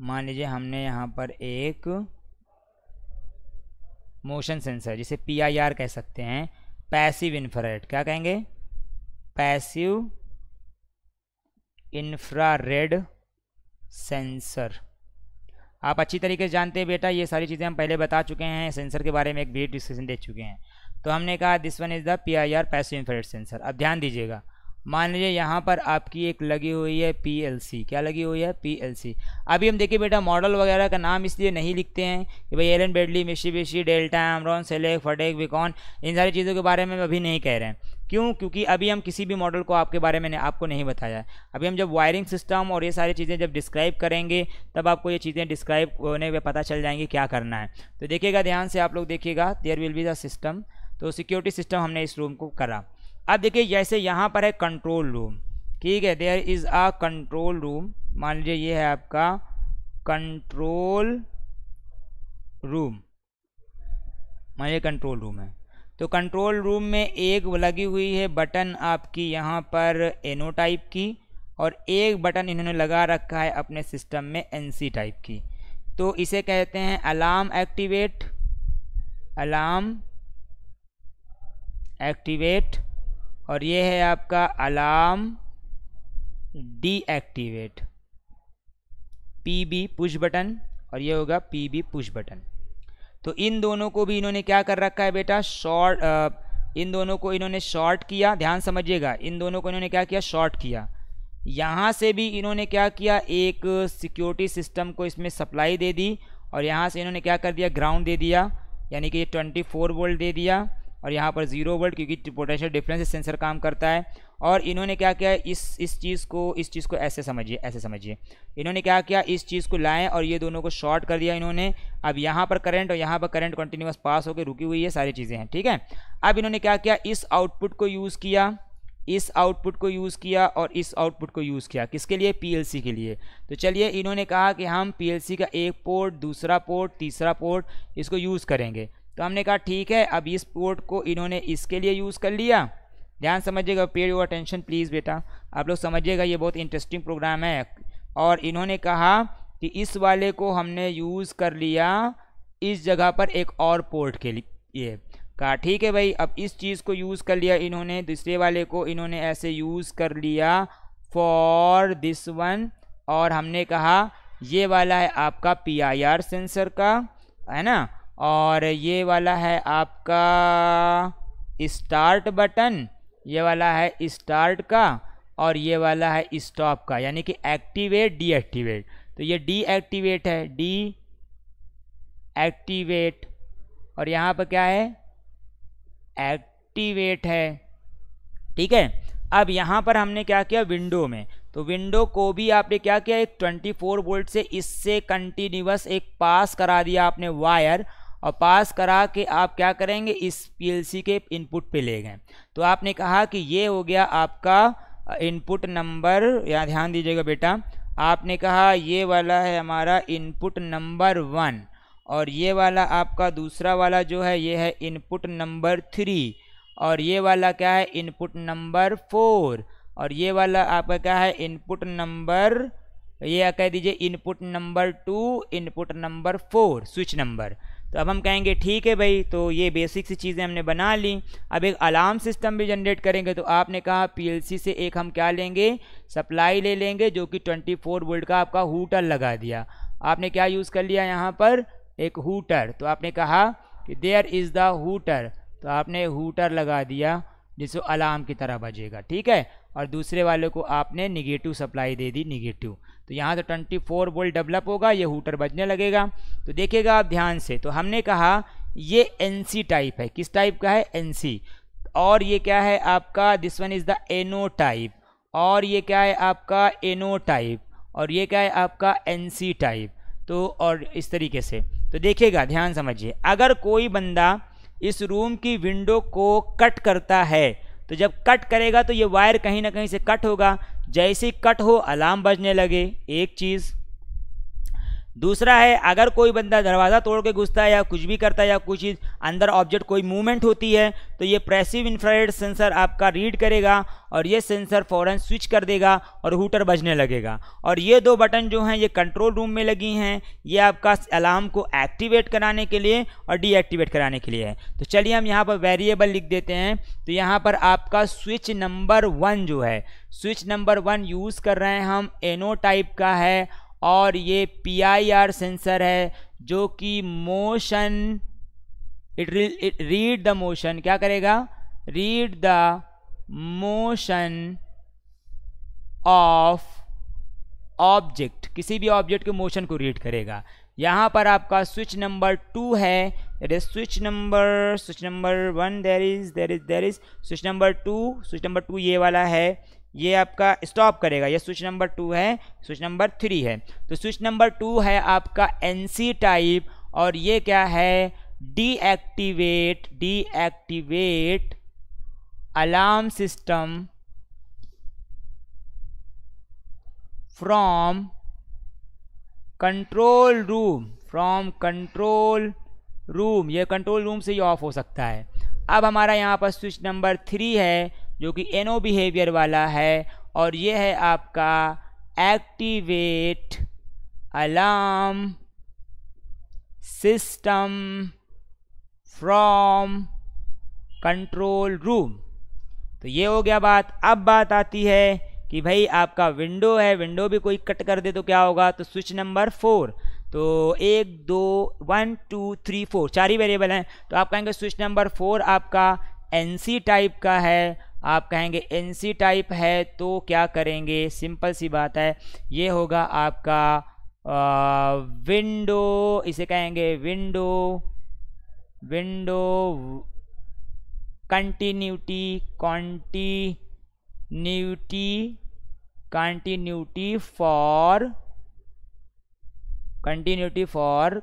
मान लीजिए हमने यहाँ पर एक मोशन सेंसर जिसे पीआईआर कह सकते हैं पैसिव इन्फ्रारेड क्या कहेंगे पैसिव इन्फ्रारेड सेंसर आप अच्छी तरीके से जानते हैं बेटा ये सारी चीज़ें हम पहले बता चुके हैं सेंसर के बारे में एक वीडियो डिस्कशन दे चुके हैं तो हमने कहा this one is the P I R passive infrared sensor अब ध्यान दीजिएगा मान लीजिए यहाँ पर आपकी एक लगी हुई है पीएलसी क्या लगी हुई है पीएलसी अभी हम देखिए बेटा मॉडल वगैरह का नाम इसलिए नहीं लिखते हैं कि भाई Allen Bradley Mitsubishi Delta Omron Selec Fatek Wecon इन सारी चीज़ों के बारे में हम अभी नहीं कह रहे हैं क्यों क्योंकि अभी हम किसी भी मॉडल को आपके बारे में आपको नहीं बताया अभी हम जब वायरिंग सिस्टम और ये सारी चीज़ें जब डिस्क्राइब करेंगे तब आपको ये चीज़ें डिस्क्राइब होने पर पता चल जाएंगी क्या करना है तो देखिएगा ध्यान से आप लोग देखिएगा there will be the system तो सिक्योरिटी सिस्टम हमने इस रूम को करा अब देखिए जैसे यहाँ पर है कंट्रोल रूम ठीक है there is a control room मान लीजिए ये है आपका कंट्रोल रूम मान लीजिए कंट्रोल रूम है तो कंट्रोल रूम में एक लगी हुई है बटन आपकी यहाँ पर एनो टाइप की और एक बटन इन्होंने लगा रखा है अपने सिस्टम में एन सी टाइप की तो इसे कहते हैं अलार्म एक्टिवेट अलार्म एक्टिवेट और ये है आपका alarm deactivate P B push button और ये होगा पी बी पुश बटन तो इन दोनों को भी इन्होंने क्या कर रखा है बेटा शॉर्ट इन दोनों को इन्होंने शॉर्ट किया ध्यान समझिएगा इन दोनों को इन्होंने क्या किया शॉर्ट किया यहाँ से भी इन्होंने क्या किया एक सिक्योरिटी सिस्टम को इसमें सप्लाई दे दी और यहाँ से इन्होंने क्या कर दिया ग्राउंड दे दिया यानी कि ये ट्वेंटी फोर वोल्ट दे दिया और यहाँ पर जीरो वोल्ट क्योंकि पोटेंशियल डिफरेंस सेंसर काम करता है और इन्होंने क्या किया इस इस चीज़ को इस चीज़ को ऐसे समझिए ऐसे समझिए इन्होंने क्या किया इस चीज़ को लाएँ और ये दोनों को शॉर्ट कर दिया इन्होंने अब यहाँ पर करंट और यहाँ पर करंट कंटिन्यूस पास होकर रुकी हुई है सारी चीज़ें हैं ठीक है अब इन्होंने क्या किया इस आउटपुट को यूज़ किया इस आउटपुट को यूज़ किया और इस आउटपुट को यूज़ किया किसके लिए पी के लिए तो चलिए इन्होंने कहा कि हम पी का एक पोर्ट दूसरा पोर्ट तीसरा पोर्ट इसको यूज़ करेंगे तो हमने कहा ठीक है अब इस पोर्ट को इन्होंने इसके लिए यूज़ कर लिया ध्यान समझिएगा पेड योर अटेंशन प्लीज़ बेटा आप लोग समझिएगा ये बहुत इंटरेस्टिंग प्रोग्राम है और इन्होंने कहा कि इस वाले को हमने यूज़ कर लिया इस जगह पर एक और पोर्ट के लिए कहा ठीक है भाई अब इस चीज़ को यूज़ कर लिया इन्होंने दूसरे वाले को इन्होंने ऐसे यूज़ कर लिया फॉर दिस वन और हमने कहा ये वाला है आपका पी आई आर सेंसर का है ना और ये वाला है आपका स्टार्ट बटन ये वाला है स्टार्ट का और ये वाला है स्टॉप का यानी कि एक्टिवेट डीएक्टिवेट तो ये डीएक्टिवेट है डी एक्टिवेट और यहाँ पर क्या है एक्टिवेट है ठीक है अब यहाँ पर हमने क्या किया विंडो में तो विंडो को भी आपने क्या किया एक 24 वोल्ट से इससे कंटिन्यूस एक पास करा दिया आपने वायर और पास करा के आप क्या करेंगे इस पीएलसी के इनपुट पे ले गए तो आपने कहा कि ये हो गया आपका इनपुट नंबर यहाँ ध्यान दीजिएगा बेटा आपने कहा ये वाला है हमारा इनपुट नंबर वन और ये वाला आपका दूसरा वाला जो है ये है इनपुट नंबर थ्री और ये वाला क्या है इनपुट नंबर फोर और ये वाला आपका क्या है इनपुट नंबर ये कह दीजिए input number two input number four switch number तो अब हम कहेंगे ठीक है भाई तो ये बेसिक सी चीज़ें हमने बना ली अब एक अलार्म सिस्टम भी जनरेट करेंगे तो आपने कहा पीएलसी से एक हम क्या लेंगे सप्लाई ले लेंगे जो कि 24 वोल्ट का आपका हूटर लगा दिया आपने क्या यूज़ कर लिया यहाँ पर एक हूटर तो आपने कहा कि देयर इज़ द हूटर तो आपने हूटर लगा दिया जिसको अलार्म की तरह बजेगा ठीक है और दूसरे वाले को आपने निगेटिव सप्लाई दे दी निगेटिव तो यहाँ से तो ट्वेंटी फोर वोल्ट डेवलप होगा ये हूटर बजने लगेगा तो देखिएगा आप ध्यान से तो हमने कहा ये एन टाइप है किस टाइप का है एन और ये क्या है आपका this one is the NO type और ये क्या है आपका एनो टाइप और ये क्या है आपका एन टाइप तो और इस तरीके से तो देखिएगा ध्यान समझिए अगर कोई बंदा इस रूम की विंडो को कट करता है तो जब कट करेगा तो ये वायर कहीं ना कहीं से कट होगा जैसे कट हो अलार्म बजने लगे एक चीज़ दूसरा है अगर कोई बंदा दरवाज़ा तोड़ के घुसता है या कुछ भी करता है या कुछ चीज़ अंदर ऑब्जेक्ट कोई मूवमेंट होती है तो ये प्रेसिव इंफ्रारेड सेंसर आपका रीड करेगा और ये सेंसर फ़ौरन स्विच कर देगा और हूटर बजने लगेगा और ये दो बटन जो हैं ये कंट्रोल रूम में लगी हैं ये आपका अलार्म को एक्टिवेट कराने के लिए और डीएक्टिवेट कराने के लिए है तो चलिए हम यहाँ पर वेरिएबल लिख देते हैं तो यहाँ पर आपका स्विच नंबर वन जो है स्विच नंबर वन यूज़ कर रहे हैं हम एनो टाइप का है और ये पीआईआर सेंसर है जो कि motion it read the motion क्या करेगा read the motion of object किसी भी ऑब्जेक्ट के मोशन को रीड करेगा यहाँ पर आपका स्विच नंबर टू है switch number switch number one there is there is there is switch number two switch number two ये वाला है ये आपका स्टॉप करेगा ये स्विच नंबर टू है स्विच नंबर थ्री है तो स्विच नंबर टू है आपका एन टाइप और ये क्या है deactivate deactivate alarm system from control room from control room ये कंट्रोल रूम से ही ऑफ हो सकता है अब हमारा यहाँ पर स्विच नंबर थ्री है जो कि एनो बिहेवियर वाला है और ये है आपका activate alarm system from control room तो ये हो गया बात अब बात आती है कि भाई आपका विंडो है विंडो भी कोई कट कर दे तो क्या होगा तो स्विच नंबर फोर तो एक दो वन टू थ्री फोर चार ही वेरिएबल हैं तो आप कहेंगे स्विच नंबर फोर आपका एन टाइप का है आप कहेंगे एन सी टाइप है तो क्या करेंगे सिंपल सी बात है ये होगा आपका विंडो इसे कहेंगे window window continuity continuity continuity for continuity for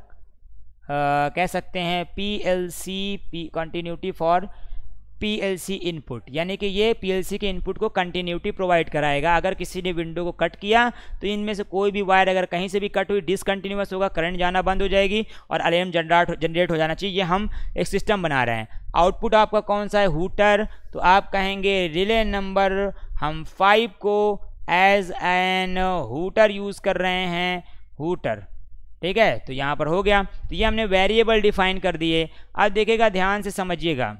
कह सकते हैं P L C P continuity for PLC input यानी कि ये पीएलसी के इनपुट को कंटिन्यूटी प्रोवाइड कराएगा अगर किसी ने विंडो को कट किया तो इनमें से कोई भी वायर अगर कहीं से भी कट हुई डिसकंटिन्यूस होगा करंट जाना बंद हो जाएगी और अलार्म जनरेट जनरेट हो जाना चाहिए ये हम एक सिस्टम बना रहे हैं आउटपुट आपका कौन सा है हुटर तो आप कहेंगे रिले नंबर हम फाइव को एज एन हूटर यूज़ कर रहे हैं हुटर ठीक है तो यहाँ पर हो गया तो ये हमने वेरिएबल डिफाइन कर दिए अब देखिएगा ध्यान से समझिएगा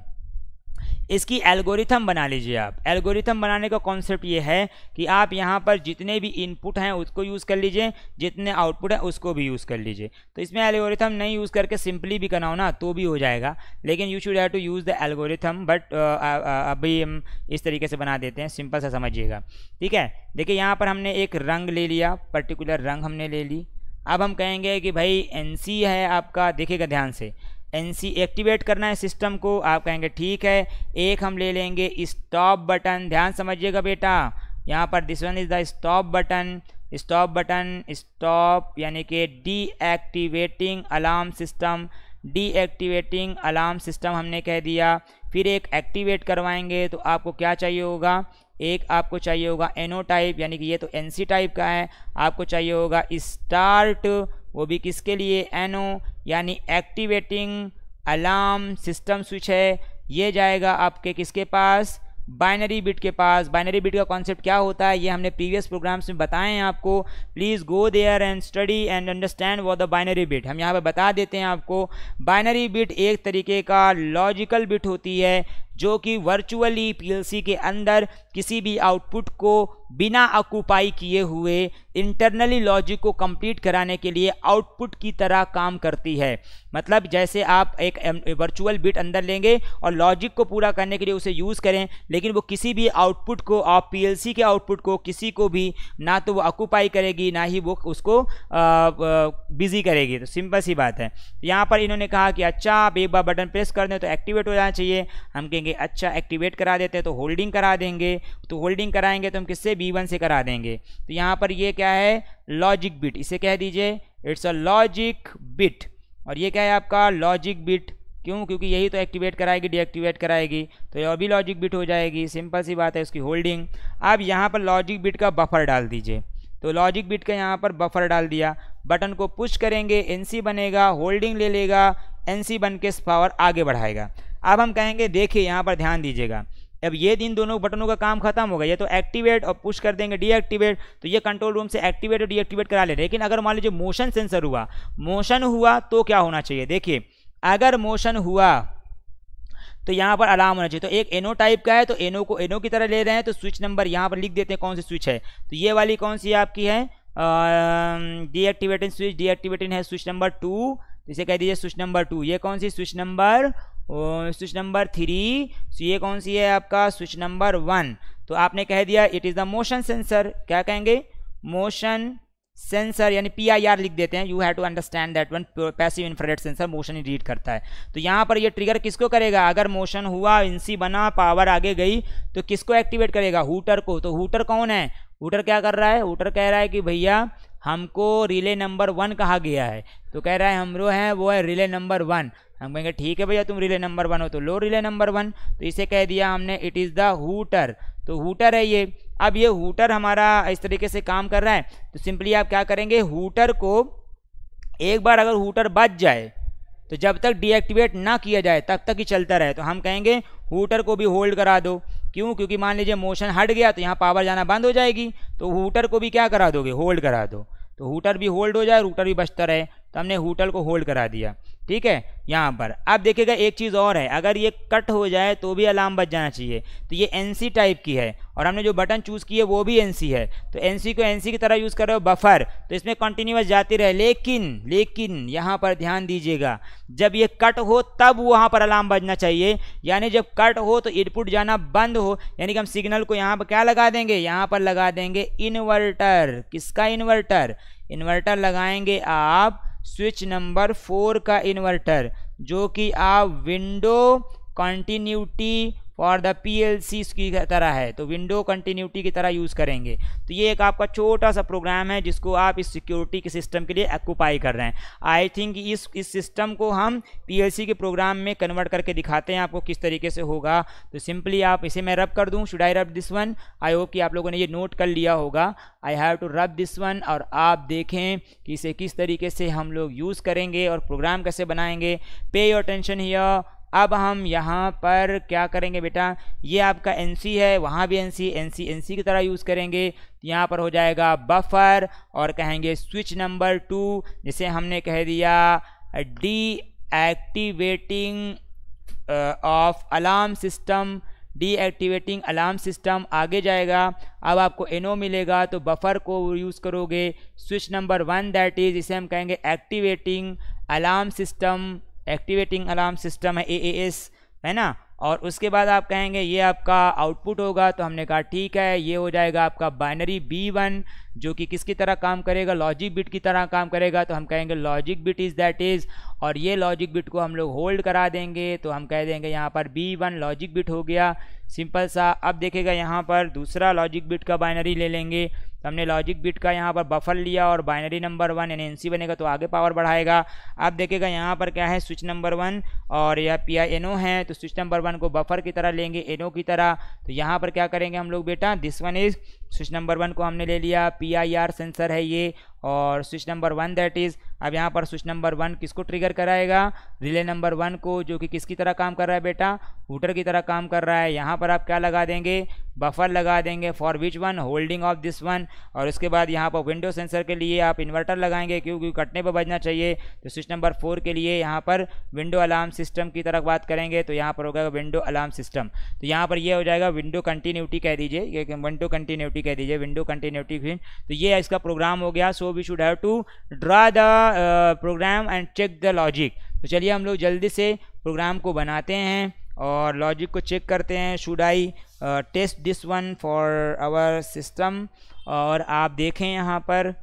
इसकी एल्गोरिथम बना लीजिए आप एल्गोरिथम बनाने का कॉन्सेप्ट ये है कि आप यहाँ पर जितने भी इनपुट हैं उसको यूज़ कर लीजिए जितने आउटपुट हैं उसको भी यूज़ कर लीजिए तो इसमें एल्गोरिथम नहीं यूज़ करके सिंपली भी कराओ ना तो भी हो जाएगा लेकिन you should have to use the algorithm but अभी हम इस तरीके से बना देते हैं सिंपल सा समझिएगा ठीक है देखिए यहाँ पर हमने एक रंग ले लिया पर्टिकुलर रंग हमने ले ली अब हम कहेंगे कि भाई एन है आपका देखिएगा ध्यान से एन एक्टिवेट करना है सिस्टम को आप कहेंगे ठीक है एक हम ले लेंगे स्टॉप बटन ध्यान समझिएगा बेटा यहाँ पर this one is the stop button stop button stop यानी कि deactivating alarm system deactivating alarm system हमने कह दिया फिर एक एक्टिवेट करवाएंगे तो आपको क्या चाहिए होगा एक आपको चाहिए होगा एनो टाइप यानी कि ये तो एनसी टाइप का है आपको चाहिए होगा स्टार्ट वो भी किसके लिए एनो यानी एक्टिवेटिंग अलार्म सिस्टम स्विच है ये जाएगा आपके किसके पास बाइनरी बिट के पास बाइनरी बिट का कॉन्सेप्ट क्या होता है ये हमने प्रीवियस प्रोग्राम्स में बताए हैं आपको please go there and study and understand वो द बाइनरी बिट हम यहाँ पर बता देते हैं आपको बाइनरी बिट एक तरीके का लॉजिकल बिट होती है जो कि वर्चुअली पीएलसी के अंदर किसी भी आउटपुट को बिना ऑक्यूपाई किए हुए इंटरनली लॉजिक को कंप्लीट कराने के लिए आउटपुट की तरह काम करती है मतलब जैसे आप एक वर्चुअल बिट अंदर लेंगे और लॉजिक को पूरा करने के लिए उसे यूज़ करें लेकिन वो किसी भी आउटपुट को आप पीएलसी के आउटपुट को किसी को भी ना तो वो ऑक्यूपाई करेगी ना ही वो उसको बिजी करेगी तो सिंपल सी बात है यहाँ पर इन्होंने कहा कि अच्छा आप एक बार बटन प्रेस कर दें तो एक्टिवेट हो जाना चाहिए हम कहेंगे कि अच्छा एक्टिवेट करा देते हैं तो होल्डिंग करा देंगे तो होल्डिंग कराएंगे तो हम किससे बी वन से करा देंगे तो यहाँ पर ये क्या है लॉजिक बिट इसे कह दीजिए इट्स अ लॉजिक बिट और ये क्या है आपका लॉजिक बिट क्यों क्योंकि यही तो एक्टिवेट कराएगी डीएक्टिवेट कराएगी तो ये भी लॉजिक बिट हो जाएगी सिंपल सी बात है उसकी होल्डिंग अब यहाँ पर लॉजिक बिट का बफर डाल दीजिए तो लॉजिक बिट का यहाँ पर बफर डाल दिया बटन को पुश करेंगे एनसी बनेगा होल्डिंग ले लेगा एनसी बन के पावर आगे बढ़ाएगा अब हम कहेंगे देखिए यहाँ पर ध्यान दीजिएगा अब ये दिन दोनों बटनों का काम खत्म हो गया ये तो एक्टिवेट और पुश कर देंगे डीएक्टिवेट तो ये कंट्रोल रूम से एक्टिवेट और डीएक्टिवेट करा ले लेकिन अगर मान लीजिए मोशन सेंसर हुआ मोशन हुआ तो क्या होना चाहिए देखिए अगर मोशन हुआ तो यहाँ पर अलार्म होना चाहिए तो एक एनो टाइप का है तो एनो को एनो की तरह ले रहे हैं तो स्विच नंबर यहाँ पर लिख देते हैं कौन सी स्विच है तो ये वाली कौन सी आपकी है डीएक्टिवेटिंग स्विच डीएक्टिवेटिंग है स्विच नंबर टू इसे कह दीजिए स्विच नंबर टू ये कौन सी switch number switch number three so ये कौन सी है आपका स्विच नंबर वन तो आपने कह दिया it is the motion sensor क्या कहेंगे मोशन सेंसर यानी पी आई आर लिख देते हैं you have to understand that one passive infrared sensor motion ही रीड करता है तो यहाँ पर ये ट्रिगर किसको करेगा अगर मोशन हुआ इंसी बना पावर आगे गई तो किसको एक्टिवेट करेगा हूटर को तो हूटर कौन है हूटर क्या कर रहा है हूटर कह रहा है कि भैया हमको रिले नंबर वन कहा गया है तो कह रहा है हम लोग हैं वो है रिले नंबर वन हम कहेंगे ठीक है भैया तुम रिले नंबर वन हो तो लो रिले नंबर वन तो इसे कह दिया हमने इट इज़ द हुटर तो हुटर है ये अब ये हूटर हमारा इस तरीके से काम कर रहा है तो सिंपली आप क्या करेंगे हुटर को एक बार अगर हुटर बच जाए तो जब तक डीएक्टिवेट ना किया जाए तब तक ही चलता रहे तो हम कहेंगे हुटर को भी होल्ड करा दो क्यों क्योंकि मान लीजिए मोशन हट गया तो यहाँ पावर जाना बंद हो जाएगी तो हुटर को भी क्या करा दोगे होल्ड करा दो तो हुटर भी होल्ड हो जाए रूटर भी बचता रहे तो हमने होटल को होल्ड करा दिया ठीक है यहाँ पर अब देखिएगा एक चीज़ और है अगर ये कट हो जाए तो भी अलार्म बच जाना चाहिए तो ये एन टाइप की है और हमने जो बटन चूज़ किए वो भी एन है तो एन को एन की तरह यूज़ कर रहे हो बफर तो इसमें कंटिन्यूस जाती रहे लेकिन लेकिन यहाँ पर ध्यान दीजिएगा जब ये कट हो तब वहाँ पर अलार्म बजना चाहिए यानी जब कट हो तो इनपुट जाना बंद हो यानी कि हम सिग्नल को यहाँ पर क्या लगा देंगे यहाँ पर लगा देंगे इन्वर्टर किसका इन्वर्टर इन्वर्टर लगाएंगे आप स्विच नंबर फोर का इन्वर्टर जो कि आप window continuity for the P L की तरह है तो विंडो कंटिन्यूटी की तरह यूज़ करेंगे तो ये एक आपका छोटा सा प्रोग्राम है जिसको आप इस सिक्योरिटी के सिस्टम के लिए एक्यूपाई कर रहे हैं आई थिंक इस इस सिस्टम को हम पी के प्रोग्राम में कन्वर्ट करके दिखाते हैं आपको किस तरीके से होगा तो सिंपली आप इसे मैं रब कर दूँ शुड आई रब दिस वन आई होप कि आप लोगों ने ये नोट कर लिया होगा I have to rub this one और आप देखें कि इसे किस तरीके से हम लोग यूज़ करेंगे और प्रोग्राम कैसे बनाएंगे पे योर टेंशन हीयर अब हम यहाँ पर क्या करेंगे बेटा ये आपका एन सी है वहाँ भी N C N C N C की तरह यूज़ करेंगे यहाँ पर हो जाएगा बफर और कहेंगे स्विच नंबर टू जिसे हमने कह दिया deactivating of alarm system deactivating alarm system आगे जाएगा अब आपको एनो मिलेगा तो बफर को यूज़ करोगे switch number one that is इसे हम कहेंगे activating alarm system activating alarm system है ए है ना और उसके बाद आप कहेंगे ये आपका आउटपुट होगा तो हमने कहा ठीक है ये हो जाएगा आपका बाइनरी बी वन जो कि किसकी तरह काम करेगा लॉजिक बिट की तरह काम करेगा तो हम कहेंगे logic bit is that is और ये लॉजिक बिट को हम लोग होल्ड करा देंगे तो हम कह देंगे यहाँ पर बी वन लॉजिक बिट हो गया सिंपल सा अब देखेगा यहाँ पर दूसरा लॉजिक बिट का बाइनरी ले लेंगे तो हमने लॉजिक बिट का यहाँ पर बफर लिया और बाइनरी नंबर वन एन बनेगा तो आगे पावर बढ़ाएगा आप देखेगा यहाँ पर क्या है स्विच नंबर वन और यह पी आई एन ओ है तो स्विच नंबर वन को बफर की तरह लेंगे एनओ की तरह तो यहाँ पर क्या करेंगे हम लोग बेटा this one is switch number one को हमने ले लिया पी आई आर सेंसर है ये और switch number one that is अब यहाँ पर स्विच नंबर वन किसको ट्रिगर कराएगा रिले नंबर वन को जो कि किसकी तरह काम कर रहा है बेटा हूटर की तरह काम कर रहा है यहाँ पर आप क्या लगा देंगे बफर लगा देंगे for which one holding of this one और उसके बाद यहाँ पर विंडो सेंसर के लिए आप इन्वर्टर लगाएंगे क्योंकि कटने पर बजना चाहिए तो स्विच नंबर फोर के लिए यहाँ पर विंडो अलार्म सिस्टम की तरफ बात करेंगे तो यहाँ पर होगा विंडो अलार्म सिस्टम तो यहाँ पर यह हो जाएगा विंडो कंटिन्यूटी कह दीजिए विंडो कंटिन्यूटी कंटिन्यूटी कह दीजिए विंडो कंटिन्यूटी फिन तो ये इसका प्रोग्राम हो गया so we should have to draw the program and check the logic तो चलिए हम लोग जल्दी से प्रोग्राम को बनाते हैं और लॉजिक को चेक करते हैं should I test this one for our system और आप देखें यहाँ पर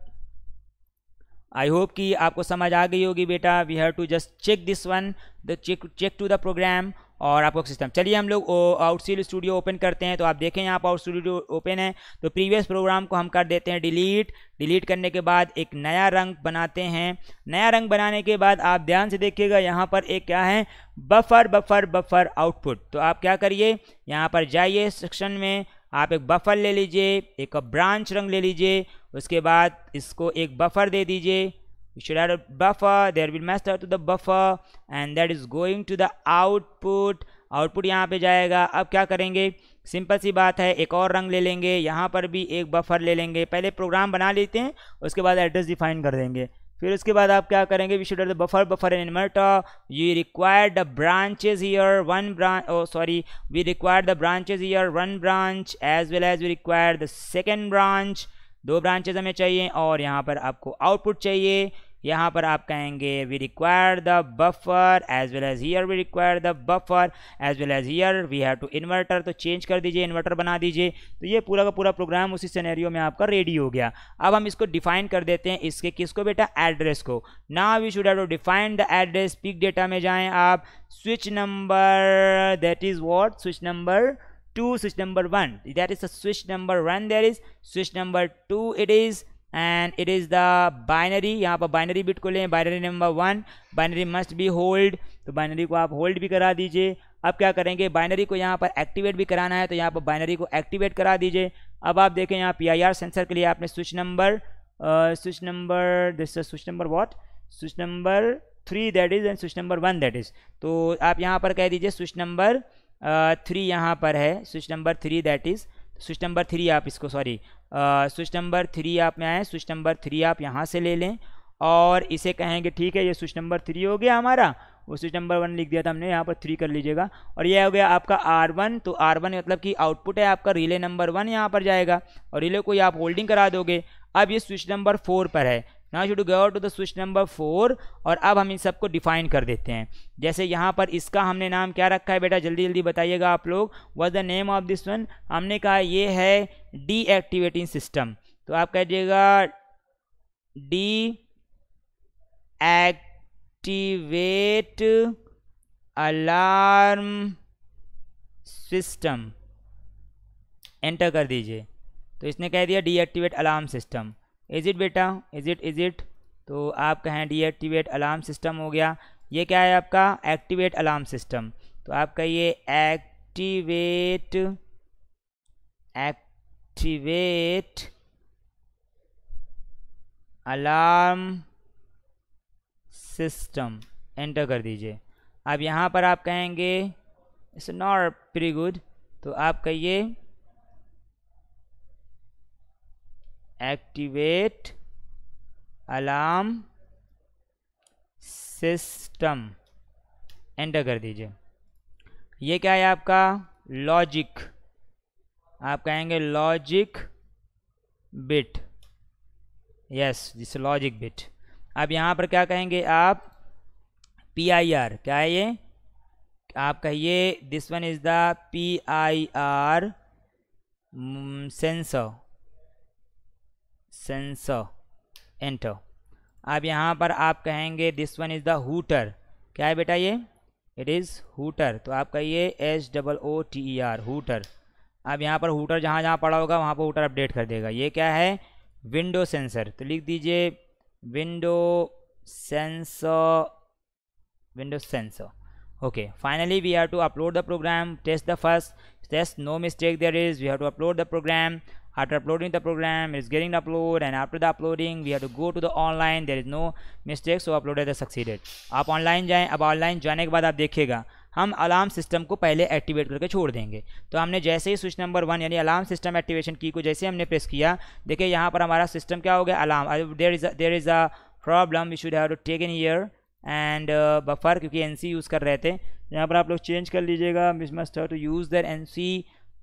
आई होप कि आपको समझ आ गई होगी बेटा we have to just check this one the check check to the program और आपको सिस्टम चलिए हम लोग आउटसील स्टूडियो ओपन करते हैं तो आप देखें यहाँ पर आउट स्टूडियो ओपन है तो प्रीवियस प्रोग्राम को हम कर देते हैं डिलीट डिलीट करने के बाद एक नया रंग बनाते हैं नया रंग बनाने के बाद आप ध्यान से देखिएगा यहाँ पर एक क्या है बफर बफर बफर आउटपुट तो आप क्या करिए यहाँ पर जाइए सेक्शन में आप एक बफर ले लीजिए एक ब्रांच रंग ले लीजिए उसके बाद इसको एक बफर दे दीजिए we should add a buffer there will master to the buffer and that is going to the output output यहाँ पे जाएगा अब क्या करेंगे सिंपल सी बात है एक और रंग ले लेंगे यहाँ पर भी एक बफर ले लेंगे पहले प्रोग्राम बना लेते हैं उसके बाद एड्रेस डिफाइन कर देंगे फिर उसके बाद आप क्या करेंगे we should the buffer buffer in inverter you require the branches here one branch oh sorry we require the branches here one branch as well as we require the second branch दो branches हमें चाहिए और यहाँ पर आपको output चाहिए यहाँ पर आप कहेंगे we require the buffer as well as here we require the buffer as well as here we have to inverter तो चेंज कर दीजिए इन्वर्टर बना दीजिए तो ये पूरा का पूरा प्रोग्राम उसी सिनेरियो में आपका रेडी हो गया अब हम इसको डिफाइन कर देते हैं इसके किसको बेटा एड्रेस को ना we should have to define the address pick data में जाएँ आप switch number that is what switch number two switch number one that is the switch number one there is switch number two it is and it is the binary यहाँ पर binary bit को लें binary number one binary must be hold तो binary को आप hold भी करा दीजिए अब क्या करेंगे बाइनरी को यहाँ पर एक्टिवेट भी कराना है तो यहाँ पर बाइनरी को एक्टिवेट करा दीजिए अब आप देखें यहाँ पी आई आर सेंसर के लिए आपने switch number switch number this switch number what switch number three that is and switch number one that is तो आप यहाँ पर कह दीजिए स्विच नंबर थ्री यहाँ पर है switch number three that is switch number three आप इसको सॉरी स्विच नंबर थ्री आप में आए स्विच नंबर थ्री आप यहाँ से ले लें और इसे कहेंगे ठीक है ये स्विच नंबर थ्री हो गया हमारा वो स्विच नंबर वन लिख दिया था हमने यहाँ पर थ्री कर लीजिएगा और यह हो गया आपका आर वन तो आर वन मतलब कि आउटपुट है आपका रिले नंबर वन यहाँ पर जाएगा और रिले को ये आप होल्डिंग करा दोगे अब ये स्विच नंबर फोर पर है ना should go to the switch number four और अब हम इन सबको डिफाइन कर देते हैं जैसे यहाँ पर इसका हमने नाम क्या रखा है बेटा जल्दी जल्दी बताइएगा आप लोग was the name of this one हमने कहा ये है डीएक्टिवेटिंग सिस्टम तो आप कह दिएगा deactivate alarm system enter कर दीजिए तो इसने कह दिया deactivate alarm system is it बेटा इज इट इज इट तो आप कहें डीएक्टिवेट अलार्म सिस्टम हो गया ये क्या है आपका एक्टिवेट अलार्म सिस्टम तो आप कहिए activate activate alarm system enter कर दीजिए अब यहाँ पर आप कहेंगे इट्स नॉट वेरी गुड तो आप कहिए एक्टिवेट अलार्म सिस्टम एंटर कर दीजिए ये क्या है आपका लॉजिक आप कहेंगे logic bit yes this logic bit अब यहाँ पर क्या कहेंगे आप पी आई आर क्या है ये आप कहिए this one is the P I R sensor sensor enter अब यहाँ पर आप कहेंगे this one is the hooter क्या है बेटा ये इट इज़ हुटर तो आप कहिए H double O T E R hooter अब यहाँ पर हुटर जहाँ जहाँ पड़ा होगा वहाँ पर हुटर अपडेट कर देगा ये क्या है विंडो सेंसर तो लिख दीजिए window sensor window sensor okay finally we have to upload the program test the first test no mistake there is we have to upload the program after uploading the program it's getting the upload and after the uploading we have to go to the online there is no mistake so uploaded succeeded आप online jaye अब online जाने के बाद आप देखिएगा हम alarm system को पहले एक्टिवेट करके छोड़ देंगे तो हमने जैसे ही स्विच नंबर वन यानी अलार्म सिस्टम एक्टिवेशन की को जैसे हमने प्रेस किया देखिए यहाँ पर हमारा सिस्टम क्या हो गया alarm there is there is a problem we should have to take in here and buffer क्योंकि एन यूज़ कर रहे थे यहाँ पर आप लोग चेंज कर लीजिएगा miss must have to use the N C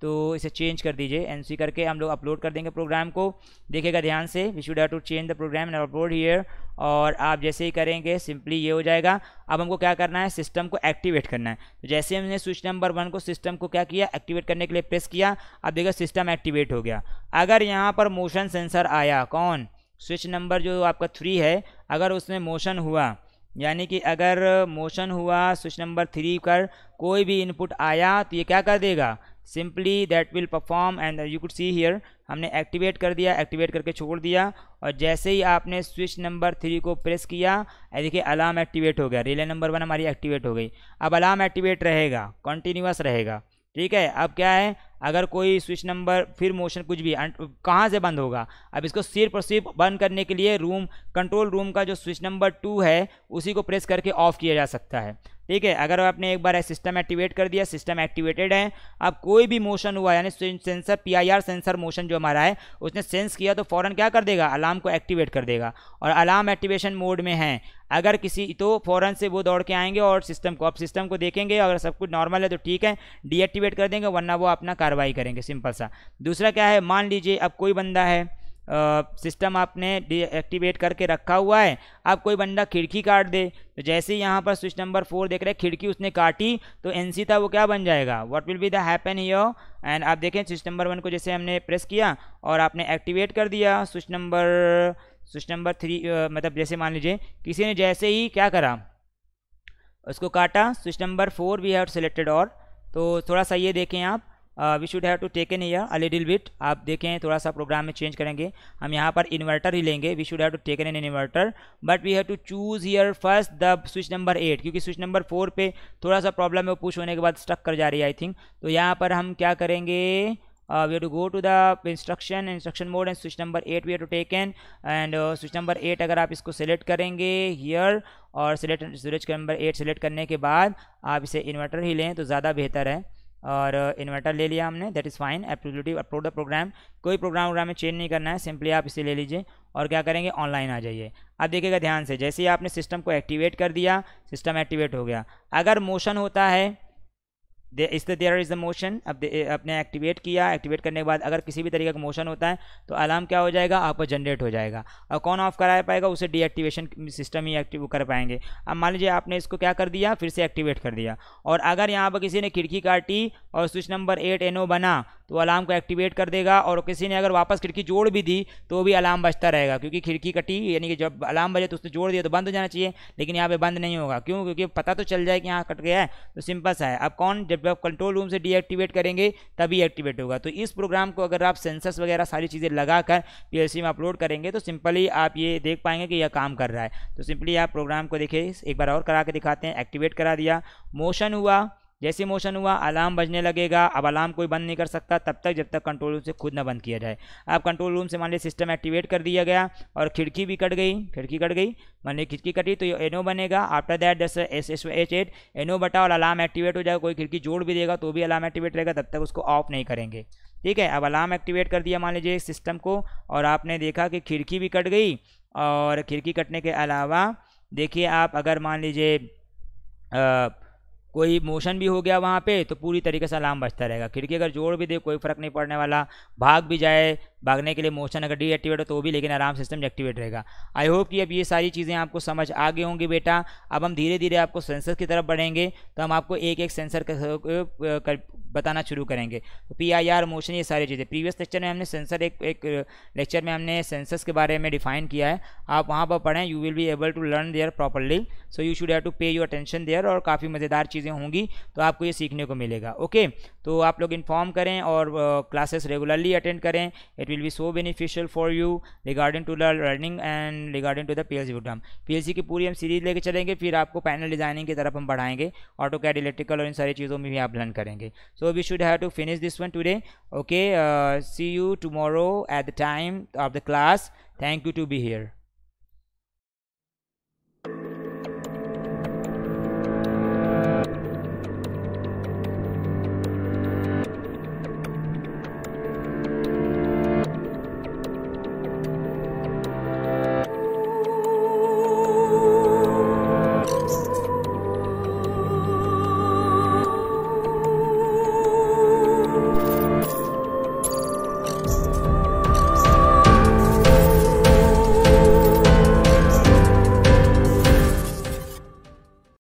तो इसे चेंज कर दीजिए एन सी करके हम लोग अपलोड कर देंगे प्रोग्राम को देखेगा ध्यान से we should have to change the program and upload here और आप जैसे ही करेंगे सिंपली ये हो जाएगा अब हमको क्या करना है सिस्टम को एक्टिवेट करना है तो जैसे हमने स्विच नंबर वन को सिस्टम को क्या किया एक्टिवेट करने के लिए प्रेस किया अब देखो सिस्टम एक्टिवेट हो गया अगर यहाँ पर मोशन सेंसर आया कौन स्विच नंबर जो आपका थ्री है अगर उसमें मोशन हुआ यानी कि अगर मोशन हुआ स्विच नंबर थ्री पर कोई भी इनपुट आया तो ये क्या कर देगा simply that will perform and you could see here हमने एक्टिवेट कर दिया एक्टिवेट करके छोड़ दिया और जैसे ही आपने स्विच नंबर थ्री को प्रेस किया देखिए अलार्म एक्टिवेट हो गया रिले नंबर वन हमारी एक्टिवेट हो गई अब अलार्म एक्टिवेट रहेगा कंटिन्यूस रहेगा ठीक है अब क्या है अगर कोई स्विच नंबर फिर मोशन कुछ भी कहाँ से बंद होगा अब इसको सिर्फ और सिर्फ बंद करने के लिए रूम कंट्रोल रूम का जो स्विच नंबर टू है उसी को प्रेस करके ऑफ किया जा सकता है ठीक है अगर आपने एक बार सिस्टम एक्टिवेट कर दिया सिस्टम एक्टिवेटेड है अब कोई भी मोशन हुआ यानी सेंसर पीआईआर सेंसर मोशन जो हमारा है उसने सेंस किया तो फ़ौरन क्या कर देगा अलार्म को एक्टिवेट कर देगा और अलार्म एक्टिवेशन मोड में है अगर किसी तो फ़ौरन से वो दौड़ के आएंगे और सिस्टम को अब सिस्टम को देखेंगे अगर सब कुछ नॉर्मल है तो ठीक है डीएक्टिवेट कर देंगे वरना वो अपना कार्रवाई करेंगे सिंपल सा दूसरा क्या है मान लीजिए अब कोई बंदा है सिस्टम आपने डीएक्टिवेट करके रखा हुआ है अब कोई बंदा खिड़की काट दे तो जैसे ही यहाँ पर स्विच नंबर फोर देख रहे हैं खिड़की उसने काटी तो एन था वो क्या बन जाएगा what will be the happen here एंड आप देखें स्विच नंबर वन को जैसे हमने प्रेस किया और आपने एक्टिवेट कर दिया switch number switch number three मतलब जैसे मान लीजिए किसी ने जैसे ही क्या करा उसको काटा switch number four we have selected और तो थोड़ा सा ये देखें आप we should have to take an here a little bit आप देखें थोड़ा सा प्रोग्राम में चेंज करेंगे हम यहाँ पर इन्वर्टर ही लेंगे we should have to take an an inverter but we have to choose here first the switch number eight क्योंकि स्विच नंबर फोर पे थोड़ा सा प्रॉब्लम है वो पुश होने के बाद स्टक कर जा रही है आई थिंक तो यहाँ पर हम क्या करेंगे uh, we have to go to the instruction instruction mode and switch number we we have to take in and uh, switch number अगर आप इसको select करेंगे here और select switch number eight select करने के बाद आप इसे inverter ही लें तो ज़्यादा बेहतर है और इन्वर्टर uh, ले लिया हमने दैट इज़ फाइन एप्लीटिव अपलोड द प्रोग्राम कोई प्रोग्राम वोग्राम में चेंज नहीं करना है सिंपली आप इसे ले लीजिए और क्या करेंगे ऑनलाइन आ जाइए अब देखिएगा ध्यान से जैसे ही आपने सिस्टम को एक्टिवेट कर दिया सिस्टम एक्टिवेट हो गया अगर मोशन होता है दे इस देयर इज़ द मोशन अब अपने एक्टिवेट किया एक्टिवेट करने के बाद अगर किसी भी तरीके का मोशन होता है तो अलार्म क्या हो जाएगा आप जनरेट हो जाएगा और कौन ऑफ करा पाएगा उसे डीएक्टिवेशन सिस्टम ही एक्टिव कर पाएंगे अब मान लीजिए आपने इसको क्या कर दिया फिर से एक्टिवेट कर दिया और अगर यहाँ पर किसी ने खिड़की काटी और स्विच नंबर एट एन बना तो अलार्म को एक्टिवेट कर देगा और किसी ने अगर वापस खिड़की जोड़ भी दी तो भी अलार्म बचता रहेगा क्योंकि खिड़की कटी यानी कि जब अलार्म बजे तो उसने जोड़ दिया तो बंद हो जाना चाहिए लेकिन यहाँ पर बंद नहीं होगा क्यों क्योंकि पता तो चल जाए कि यहाँ कट गया है तो सिंपल सा है अब कौन जब आप कंट्रोल रूम से डीएक्टिवेट करेंगे तभी एक्टिवेट होगा तो इस प्रोग्राम को अगर आप सेंसर्स वगैरह सारी चीज़ें लगा कर पी में अपलोड करेंगे तो सिंपली आप ये देख पाएंगे कि यह काम कर रहा है तो सिंपली आप प्रोग्राम को देखिए एक बार और करा के दिखाते हैं एक्टिवेट करा दिया मोशन हुआ जैसे मोशन हुआ अलार्म बजने लगेगा अब अलार्म कोई बंद नहीं कर सकता तब तक जब तक कंट्रोल रूम से खुद ना बंद किया जाए अब कंट्रोल रूम से मान लीजिए सिस्टम एक्टिवेट कर दिया गया और खिड़की भी कट गई खिड़की कट गई मान लीजिए खिड़की कटी तो ये एनो बनेगा आफ्टर दैट दस एस एस एच एट एनो बटा और अलार्म एक्टिवेट हो जाएगा कोई खिड़की जोड़ भी देगा तो भी अलार्म एक्टिवेट रहेगा तब तक उसको ऑफ नहीं करेंगे ठीक है अब अलार्म एक्टिवेट कर दिया मान लीजिए सिस्टम को और आपने देखा कि खिड़की भी कट गई और खिड़की कटने के अलावा देखिए आप अगर मान लीजिए कोई मोशन भी हो गया वहाँ पे तो पूरी तरीके से अलार्म बजता रहेगा खिड़की अगर जोड़ भी दे कोई फर्क नहीं पड़ने वाला भाग भी जाए भागने के लिए मोशन अगर डीएक्टिवेट हो तो भी लेकिन अलार्म सिस्टम एक्टिवेट रहेगा आई होप कि अब ये सारी चीज़ें आपको समझ आ गई होंगी बेटा अब हम धीरे धीरे आपको सेंसर की तरफ बढ़ेंगे तो हम आपको एक एक सेंसर का बताना शुरू करेंगे तो पी आई आर मोशन ये सारी चीज़ें प्रीवियस लेक्चर में हमने सेंसर एक एक लेक्चर में हमने सेंसर्स के बारे में डिफाइन किया है आप वहाँ पर पढ़ें you will be able to learn there properly so you should have to pay your attention there और काफ़ी मज़ेदार चीज़ चीज़ें होंगी तो आपको ये सीखने को मिलेगा ओके तो आप लोग इन्फॉर्म करें और क्लासेस रेगुलरली अटेंड करें it will be so beneficial for you regarding to the learning and regarding to the P L program P की पूरी हम सीरीज लेके चलेंगे फिर आपको पैनल डिजाइनिंग की तरफ हम बढ़ाएंगे ऑटो कैड इलेक्ट्रिकल और इन सारी चीज़ों में भी आप लर्न करेंगे so we should have to finish this one today okay see you tomorrow at the time of the class thank you to be hair